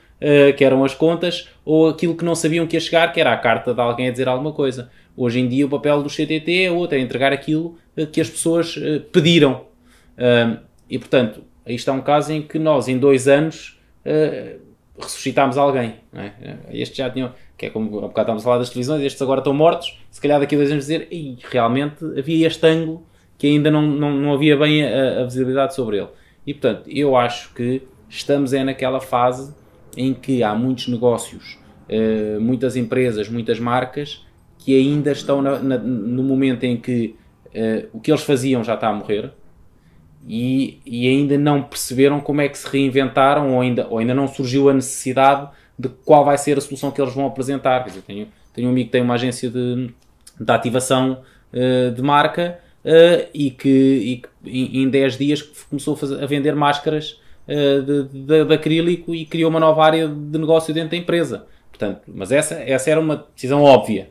que eram as contas, ou aquilo que não sabiam que ia chegar, que era a carta de alguém a dizer alguma coisa. Hoje em dia, o papel do CTT é outro: é entregar aquilo que as pessoas pediram. e, portanto, aí está um caso em que nós, em dois anos, ressuscitámos alguém. É? Estes já tinham, que é como há bocado estávamos a falar das televisões, estes agora estão mortos, se calhar daqui a dois anos dizer, e realmente havia este ângulo que ainda não, não, não havia bem a, a, visibilidade sobre ele. E portanto, eu acho que estamos é naquela fase em que há muitos negócios, eh, muitas empresas, muitas marcas que ainda estão na, na, no momento em que eh, o que eles faziam já está a morrer, e, e ainda não perceberam como é que se reinventaram ou ainda, ou ainda não surgiu a necessidade de qual vai ser a solução que eles vão apresentar. Quer dizer, tenho, tenho um amigo que tem uma agência de, de ativação uh, de marca uh, e que, e, em 10 dias começou a, fazer, a vender máscaras uh, de, de, de, acrílico e criou uma nova área de negócio dentro da empresa. Portanto, mas essa, essa era uma decisão óbvia.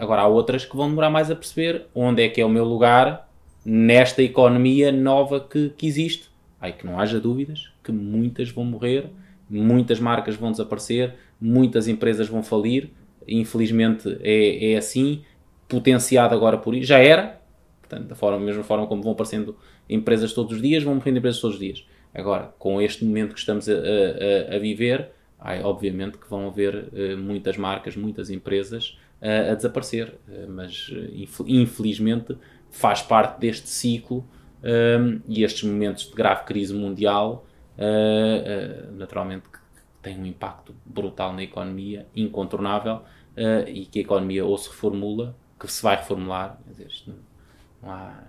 agora, há outras que vão demorar mais a perceber onde é que é o meu lugar, nesta economia nova que, que existe. Ai, que não haja dúvidas que muitas vão morrer, muitas marcas vão desaparecer, muitas empresas vão falir. Infelizmente é, é assim, potenciado agora por isso. Já era, portanto, da, forma, da mesma forma como vão aparecendo empresas todos os dias, vão morrendo empresas todos os dias. Agora, com este momento que estamos a, a, a viver, ai, obviamente que vão haver uh, muitas marcas, muitas empresas uh, a desaparecer, uh, mas infelizmente faz parte deste ciclo um, e estes momentos de grave crise mundial, uh, uh, naturalmente, têm um impacto brutal na economia, incontornável, uh, e que a economia ou se reformula, que se vai reformular, não, não, há,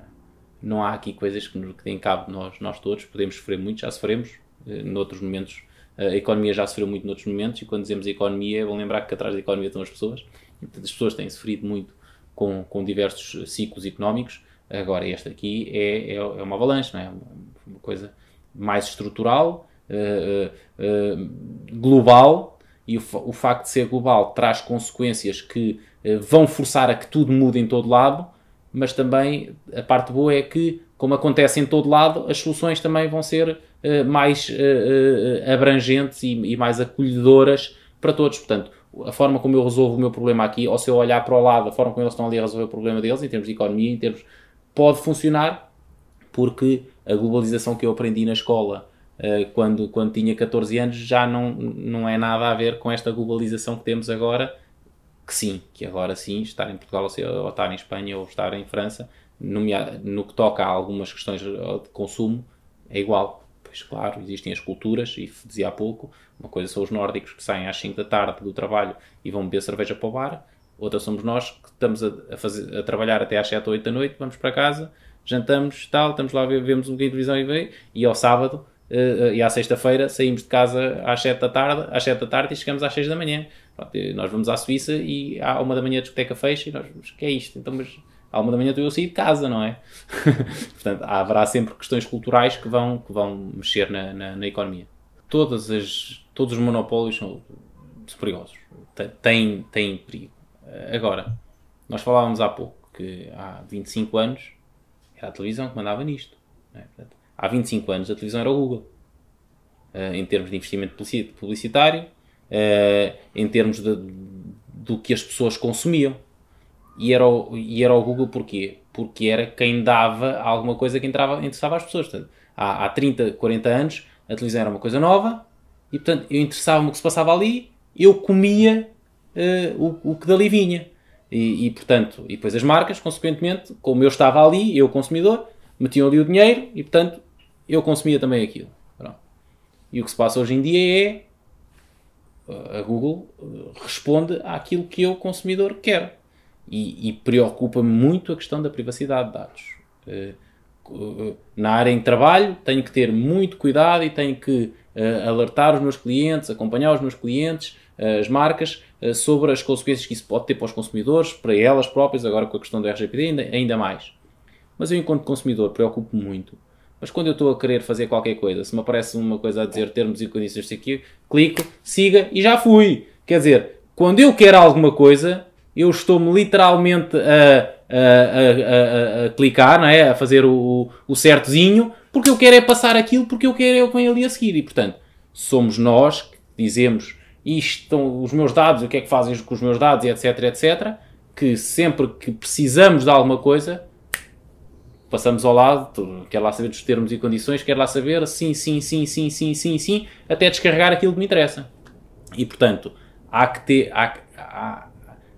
não há aqui coisas que, nos, que têm cabo de nós, nós todos, podemos sofrer muito, já sofremos, uh, noutros momentos, uh, a economia já sofreu muito noutros momentos, e quando dizemos economia, é bom lembrar que atrás da economia estão as pessoas, e as pessoas têm sofrido muito com, com diversos ciclos económicos. Agora, este aqui é, é, é uma avalanche, não é? uma coisa mais estrutural, uh, uh, global, e o, o, facto de ser global traz consequências que uh, vão forçar a que tudo mude em todo lado, mas também a parte boa é que, como acontece em todo lado, as soluções também vão ser mais abrangentes e, e mais acolhedoras para todos. Portanto, a forma como eu resolvo o meu problema aqui, ou se eu olhar para o lado, a forma como eles estão ali a resolver o problema deles, em termos de economia, em termos. pode funcionar, porque a globalização que eu aprendi na escola eh, quando, quando tinha 14 anos já não, não é nada a ver com esta globalização que temos agora, que sim, que agora sim, estar em Portugal ou, estar em Espanha ou estar em França, no, no que toca a algumas questões eh, de consumo, é igual. Pois claro, existem as culturas, e dizia há pouco, uma coisa são os nórdicos que saem às 5 da tarde do trabalho e vão beber cerveja para o bar, outra somos nós que estamos a, fazer, a trabalhar até às 7 ou 8 da noite, vamos para casa, jantamos, tal, estamos lá, vemos um bocadinho de televisão e vem, e ao sábado eh, eh, e à sexta-feira saímos de casa às 7 da tarde, às 7 da tarde e chegamos às 6 da manhã. Pronto, nós vamos à Suíça e à uma da manhã a discoteca fecha e nós, mas que é isto? Então, mas à uma da manhã estou eu sair de casa, não é? Portanto, haverá sempre questões culturais que vão, que vão mexer na, na, na economia. Todas as todos os monopólios são perigosos, têm, têm perigo. Eh, agora, nós falávamos há pouco que há 25 anos era a televisão que mandava nisto. É? Portanto, há 25 anos a televisão era o Google. Eh, em termos de investimento publicitário, eh, em termos de, do que as pessoas consumiam. E era, o, e era o Google porquê? Porque era quem dava alguma coisa que entrava, interessava às pessoas. Portanto, há, há 30, 40 anos a televisão era uma coisa nova, e portanto, eu interessava-me o que se passava ali, eu comia uh, o, o que dali vinha. E, e, portanto, e depois as marcas, consequentemente, como eu estava ali, eu consumidor, metiam ali o dinheiro e portanto eu consumia também aquilo. Pronto. E o que se passa hoje em dia é eh, a Google eh, responde àquilo que eu, consumidor, quero. E, e preocupa-me muito a questão da privacidade de dados. Na área em que trabalho, tenho que ter muito cuidado e tenho que uh, alertar os meus clientes, acompanhar os meus clientes, uh, as marcas, uh, sobre as consequências que isso pode ter para os consumidores, para elas próprias, agora com a questão do RGPD ainda, ainda mais. Mas eu, enquanto consumidor, preocupo-me muito. Mas quando eu estou a querer fazer qualquer coisa, se me aparece uma coisa a dizer termos e condições disso aqui, clico, siga e já fui. Quer dizer, quando eu quero alguma coisa, eu estou-me literalmente a, a, a, a, clicar, não é? a fazer o, o certozinho, porque eu quero é passar aquilo, porque eu quero é o que vem ali a seguir. E portanto, somos nós que dizemos isto estão os meus dados, o que é que fazem com os meus dados, etc, etc, que sempre que precisamos de alguma coisa, passamos ao lado, quer lá saber dos termos e condições, quer lá saber sim, sim, sim, sim, sim, sim, sim, até descarregar aquilo que me interessa. E portanto, há que ter, há, há,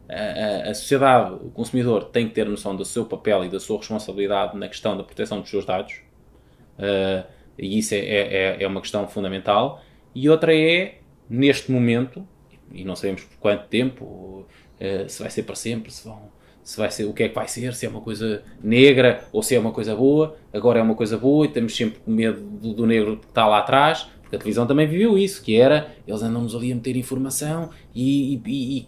a, a, sociedade, o consumidor tem que ter noção do seu papel e da sua responsabilidade na questão da proteção dos seus dados Uh, e isso é, é, é, é uma questão fundamental. E outra é, neste momento, e não sabemos por quanto tempo, uh, se vai ser para sempre, se vão, se vai ser, o que é que vai ser, se é uma coisa negra ou se é uma coisa boa. Agora é uma coisa boa e temos sempre medo do, do negro que está lá atrás, porque a televisão também viveu isso, que era, eles andam-nos ali a meter informação e, e,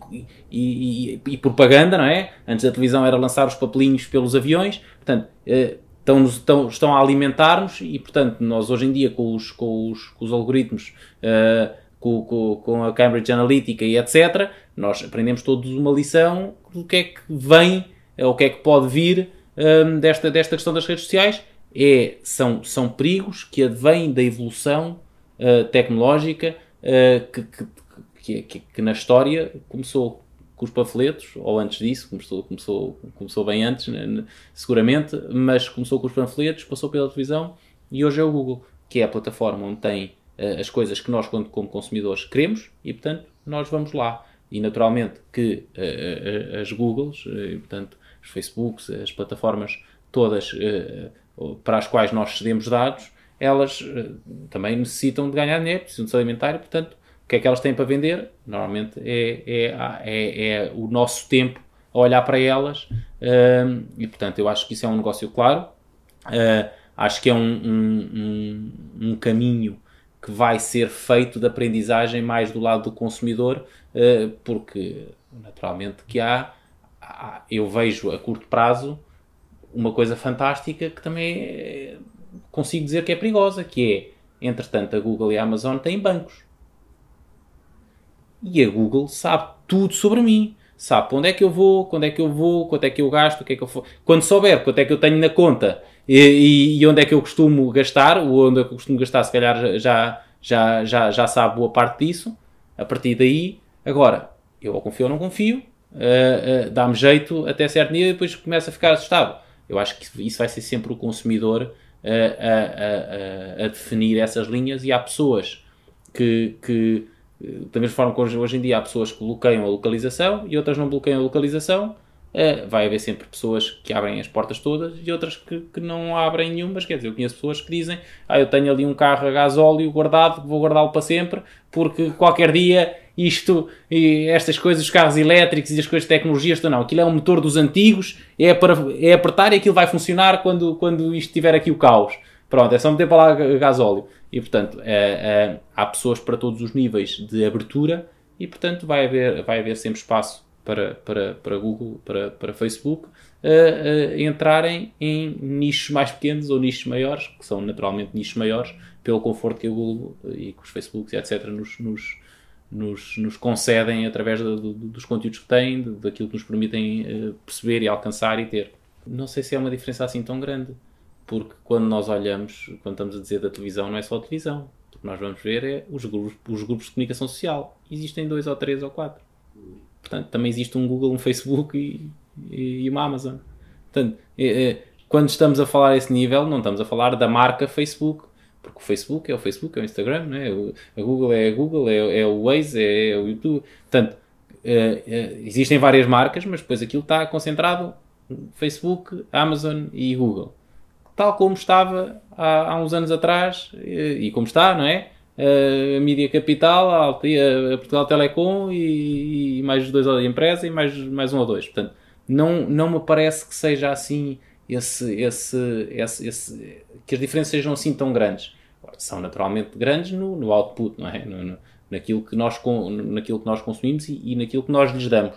e, e, propaganda, não é? Antes a televisão era lançar os papelinhos pelos aviões, portanto, eh, estão, estão, estão a alimentar-nos e, portanto, nós hoje em dia com os, com os, com os algoritmos, uh, com, com, com, a Cambridge Analytica e etc., nós aprendemos todos uma lição do que é que vem, ou eh, o que é que pode vir um, eh, desta, desta questão das redes sociais. É, são, são perigos que advêm da evolução uh, tecnológica uh, que, que, que, que na história começou com os panfletos, ou antes disso, começou, começou, começou bem antes, né, né, seguramente, mas começou com os panfletos, passou pela televisão e hoje é o Google, que é a plataforma onde tem uh, as coisas que nós, como, como consumidores, queremos e, portanto, nós vamos lá. E, naturalmente, que uh, as Googles, e, portanto, os Facebooks, as plataformas todas para as quais nós cedemos dados, elas também necessitam de ganhar dinheiro, precisam de se alimentar e, portanto, o que é que elas têm para vender? Normalmente é, é, é, é o nosso tempo a olhar para elas hum, e, portanto, eu acho que isso é um negócio claro. Uh, acho que é um, um, um, um, caminho que vai ser feito de aprendizagem mais do lado do consumidor, uh, porque naturalmente que há, há, eu vejo a curto prazo uma coisa fantástica que também é, consigo dizer que é perigosa, que é, entretanto, a Google e a Amazon têm bancos. E a Google sabe tudo sobre mim. Sabe onde é que eu vou, quando é que eu vou, quanto é que eu gasto, o que é que eu for. Quando souber quanto é que eu tenho na conta e, e, onde é que eu costumo gastar, ou onde é que eu costumo gastar, se calhar já, já, já, já sabe boa parte disso. A partir daí, agora, eu ou confio ou não confio, uh, uh, dá-me jeito até certo nível e depois começa a ficar assustado. Eu acho que isso vai ser sempre o consumidor eh, a, a, a, a, definir essas linhas e há pessoas que, que eh, da mesma forma que hoje, em dia há pessoas que bloqueiam a localização e outras não bloqueiam a localização, eh, vai haver sempre pessoas que abrem as portas todas e outras que, que não abrem nenhuma. Mas quer dizer, eu conheço pessoas que dizem: Ah, eu tenho ali um carro a gasóleo guardado, vou guardá-lo para sempre, porque qualquer dia isto e estas coisas, os carros elétricos e as coisas de tecnologia, estão não. Aquilo é um motor dos antigos, é, para, é apertar e aquilo vai funcionar quando, quando isto tiver aqui o caos. Pronto, é só meter para lá gasóleo. E, portanto, é, é, há pessoas para todos os níveis de abertura e, portanto, vai haver, vai haver sempre espaço para, para, para Google, para, para Facebook, uh, uh, entrarem em nichos mais pequenos ou nichos maiores, que são naturalmente nichos maiores, pelo conforto que a Google eh, e que os Facebooks, etc., nos, nos, nos, nos concedem através de, de, dos conteúdos que têm, de, daquilo que nos permitem uh, perceber e alcançar e ter. Não sei se é uma diferença assim tão grande. Porque quando nós olhamos, quando estamos a dizer da televisão, não é só a televisão. O que nós vamos ver é os grupos, os grupos de comunicação social. Existem dois ou três ou quatro. Portanto, também existe um Google, um Facebook e, e uma Amazon. Portanto, é, é, quando estamos a falar a esse nível, não estamos a falar da marca Facebook, porque o Facebook é o Facebook, é o Instagram, não é? o, a Google é a Google, é, é o Waze, é, é, o YouTube. Portanto, é, existem várias marcas, mas depois aquilo está concentrado Facebook, Amazon e Google tal como estava há, há uns anos atrás e, eh, e, como está, não é? A, eh, a Mídia Capital, a, eh, a Portugal Telecom e, e, mais dois a empresa e mais, mais um ou dois. Portanto, não, não me parece que seja assim esse, esse, esse, esse que as diferenças sejam assim tão grandes. São naturalmente grandes no, no output, não é? No, no, naquilo, que nós, naquilo que nós consumimos e, e naquilo que nós lhes damos.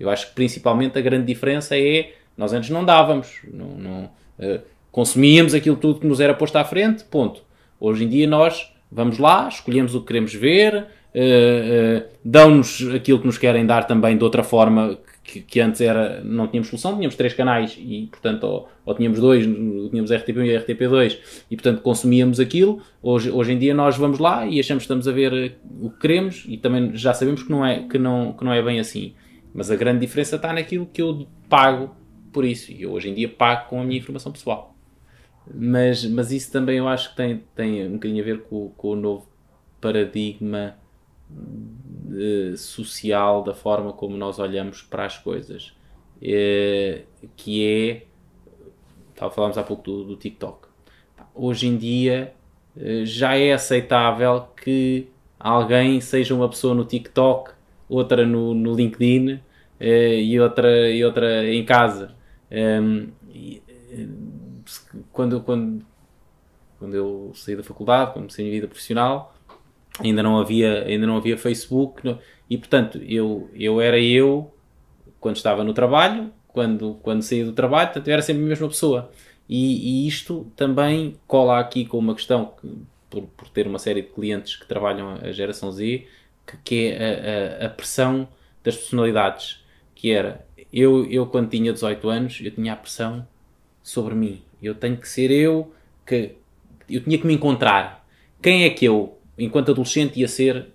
Eu acho que principalmente a grande diferença é nós antes não dávamos, não, não uh, consumíamos aquilo tudo que nos era posto à frente, ponto. Hoje em dia nós vamos lá, escolhemos o que queremos ver, uh, uh, dão-nos aquilo que nos querem dar também de outra forma que, que, antes era, não tínhamos solução, tínhamos três canais e, portanto, ou, ou tínhamos dois, tínhamos RTP1 e RTP2 e, portanto, consumíamos aquilo. Hoje, hoje em dia nós vamos lá e achamos que estamos a ver o que queremos e também já sabemos que não é, que não, que não é bem assim. Mas a grande diferença está naquilo que eu pago por isso. E eu hoje em dia pago com a minha informação pessoal. Mas, mas isso também eu acho que tem, tem um bocadinho a ver com, com o novo paradigma de, eh, social da forma como nós olhamos para as coisas. É, que é. falámos há pouco do, do TikTok. Hoje em dia eh, já é aceitável que alguém seja uma pessoa no TikTok, outra no, no LinkedIn e, outra, e outra em casa. Um, ehm, eh, quando, quando, quando eu saí da faculdade, quando comecei a minha vida profissional, ainda não havia, ainda não havia Facebook não, e, portanto, eu, eu era eu quando estava no trabalho, quando, quando saía do trabalho, portanto, eu era sempre a mesma pessoa. E, e isto também cola aqui com uma questão, que, por, por ter uma série de clientes que trabalham a geração Z, que, que é a, a, a pressão das personalidades, que era eu, eu quando tinha 18 anos, eu tinha a pressão sobre mim. Eu tenho que ser eu que. Eu tinha que me encontrar. Quem é que eu, enquanto adolescente, ia ser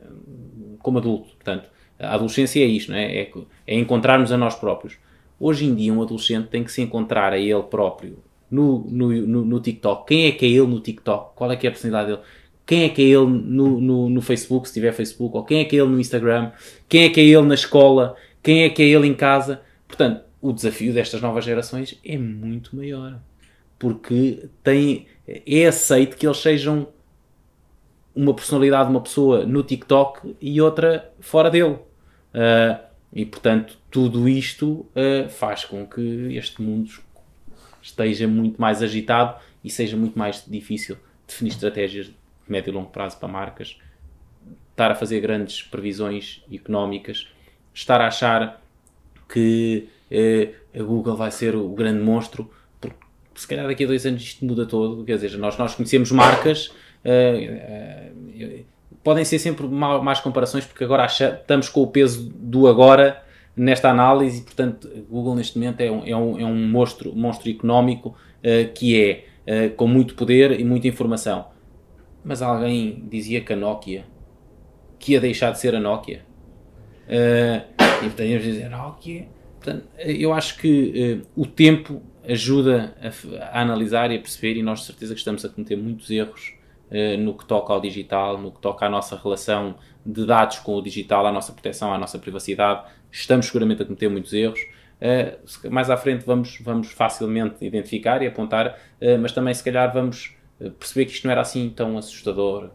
hum, como adulto? Portanto, a adolescência é isto, não é? É, é encontrarmos a nós próprios. Hoje em dia, um adolescente tem que se encontrar a ele próprio no, no, no, no TikTok. Quem é que é ele no TikTok? Qual é que é a personalidade dele? Quem é que é ele no, no, no Facebook, se tiver Facebook? Ou quem é que é ele no Instagram? Quem é que é ele na escola? Quem é que é ele em casa? Portanto, o desafio destas novas gerações é muito maior. Porque tem, é aceito que eles sejam uma personalidade de uma pessoa no TikTok e outra fora dele. Uh, e portanto, tudo isto uh, faz com que este mundo esteja muito mais agitado e seja muito mais difícil definir estratégias de médio e longo prazo para marcas, estar a fazer grandes previsões económicas estar a achar que eh, a Google vai ser o grande monstro, porque se calhar daqui a dois anos isto muda todo. Quer dizer, nós, nós conhecemos marcas, eh, eh, podem ser sempre mal, mais comparações, porque agora estamos com o peso do agora nesta análise, e portanto, Google neste momento é um, é um, é um monstro, monstro económico que é com muito poder e muita informação. Mas alguém dizia que a Nokia, que ia deixar de ser a Nokia Uh, e podemos dizer, ah, ok. Portanto, eh, eu acho que uh, o tempo ajuda a, a, analisar e a perceber, e nós de certeza que estamos a cometer muitos erros uh, no que toca ao digital, no que toca à nossa relação de dados com o digital, à nossa proteção, à nossa privacidade. Estamos seguramente a cometer muitos erros. Uh, mais à frente vamos, vamos facilmente identificar e apontar, uh, mas também se calhar vamos perceber que isto não era assim tão assustador,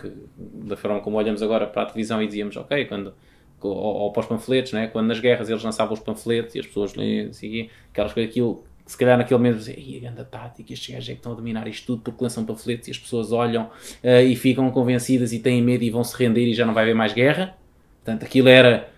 que, da forma como olhamos agora para a televisão e dizíamos, ok, quando ou, ou para os panfletos, né? quando nas guerras eles lançavam os panfletos e as pessoas liam, assim, aquelas coisas, aquilo, se calhar naquele momento dizem, e a grande tática, estes gajos é que estão a dominar isto tudo porque lançam panfletos e as pessoas olham uh, e ficam convencidas e têm medo e vão se render e já não vai haver mais guerra. Portanto, aquilo era,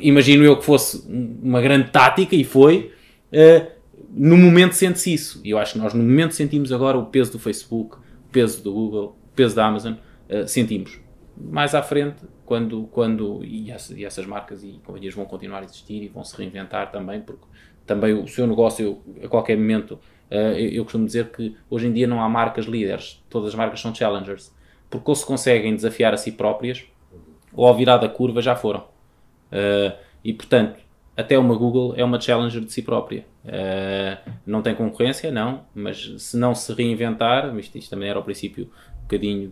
imagino eu que fosse uma grande tática e foi. Uh, no momento sente-se isso. E eu acho que nós no momento sentimos agora o peso do Facebook, o peso do Google, o peso da Amazon, uh, sentimos. Mais à frente quando, quando e, e essas marcas e companhias vão continuar a existir e vão se reinventar também, porque também o seu negócio, eu, a qualquer momento, uh, eu, eu, costumo dizer que hoje em dia não há marcas líderes, todas as marcas são challengers, porque ou se conseguem desafiar a si próprias, ou ao virar da curva já foram. Uh, e portanto, até uma Google é uma challenger de si própria. Uh, não tem concorrência, não, mas se não se reinventar, isto, isto também era ao princípio um bocadinho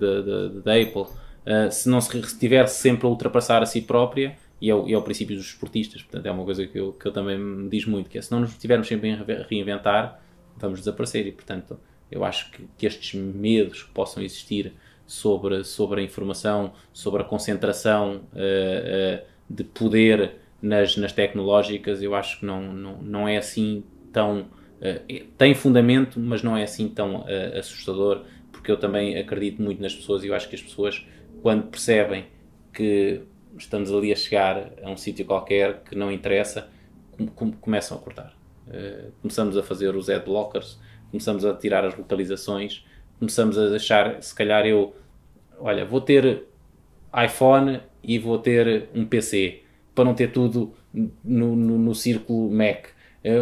da Apple eh, se não se tiver sempre a ultrapassar a si própria, e é o, é o princípio dos esportistas, portanto é uma coisa que eu, que eu também me diz muito, que é se não nos tivermos sempre a reinventar, vamos desaparecer, e portanto eu acho que, que estes medos que possam existir sobre, sobre a informação, sobre a concentração uh, uh, de poder nas, nas tecnológicas, eu acho que não, não, não é assim tão. Uh, tem fundamento, mas não é assim tão assustador, porque eu também acredito muito nas pessoas e eu acho que as pessoas quando percebem que estamos ali a chegar a um sítio qualquer que não interessa, com, começam a cortar. Uh, começamos a fazer os blockers começamos a tirar as localizações, começamos a deixar, se calhar eu, olha, vou ter iPhone e vou ter um PC, para não ter tudo no, no, no círculo Mac. Eh,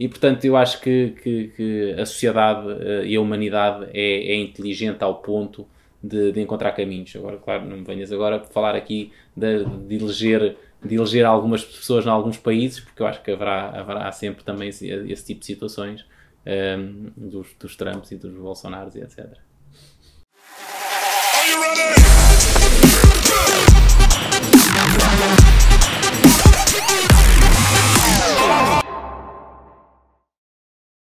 e portanto, eu acho que, que, que a sociedade eh, e a humanidade é, é inteligente ao ponto de, de, encontrar caminhos. Agora, claro, não me venhas agora falar aqui de, de, eleger, de eleger algumas pessoas em alguns países, porque eu acho que haverá, haverá sempre também esse, esse tipo de situações um, ehm, dos, dos Trumps e dos Bolsonaros e etc.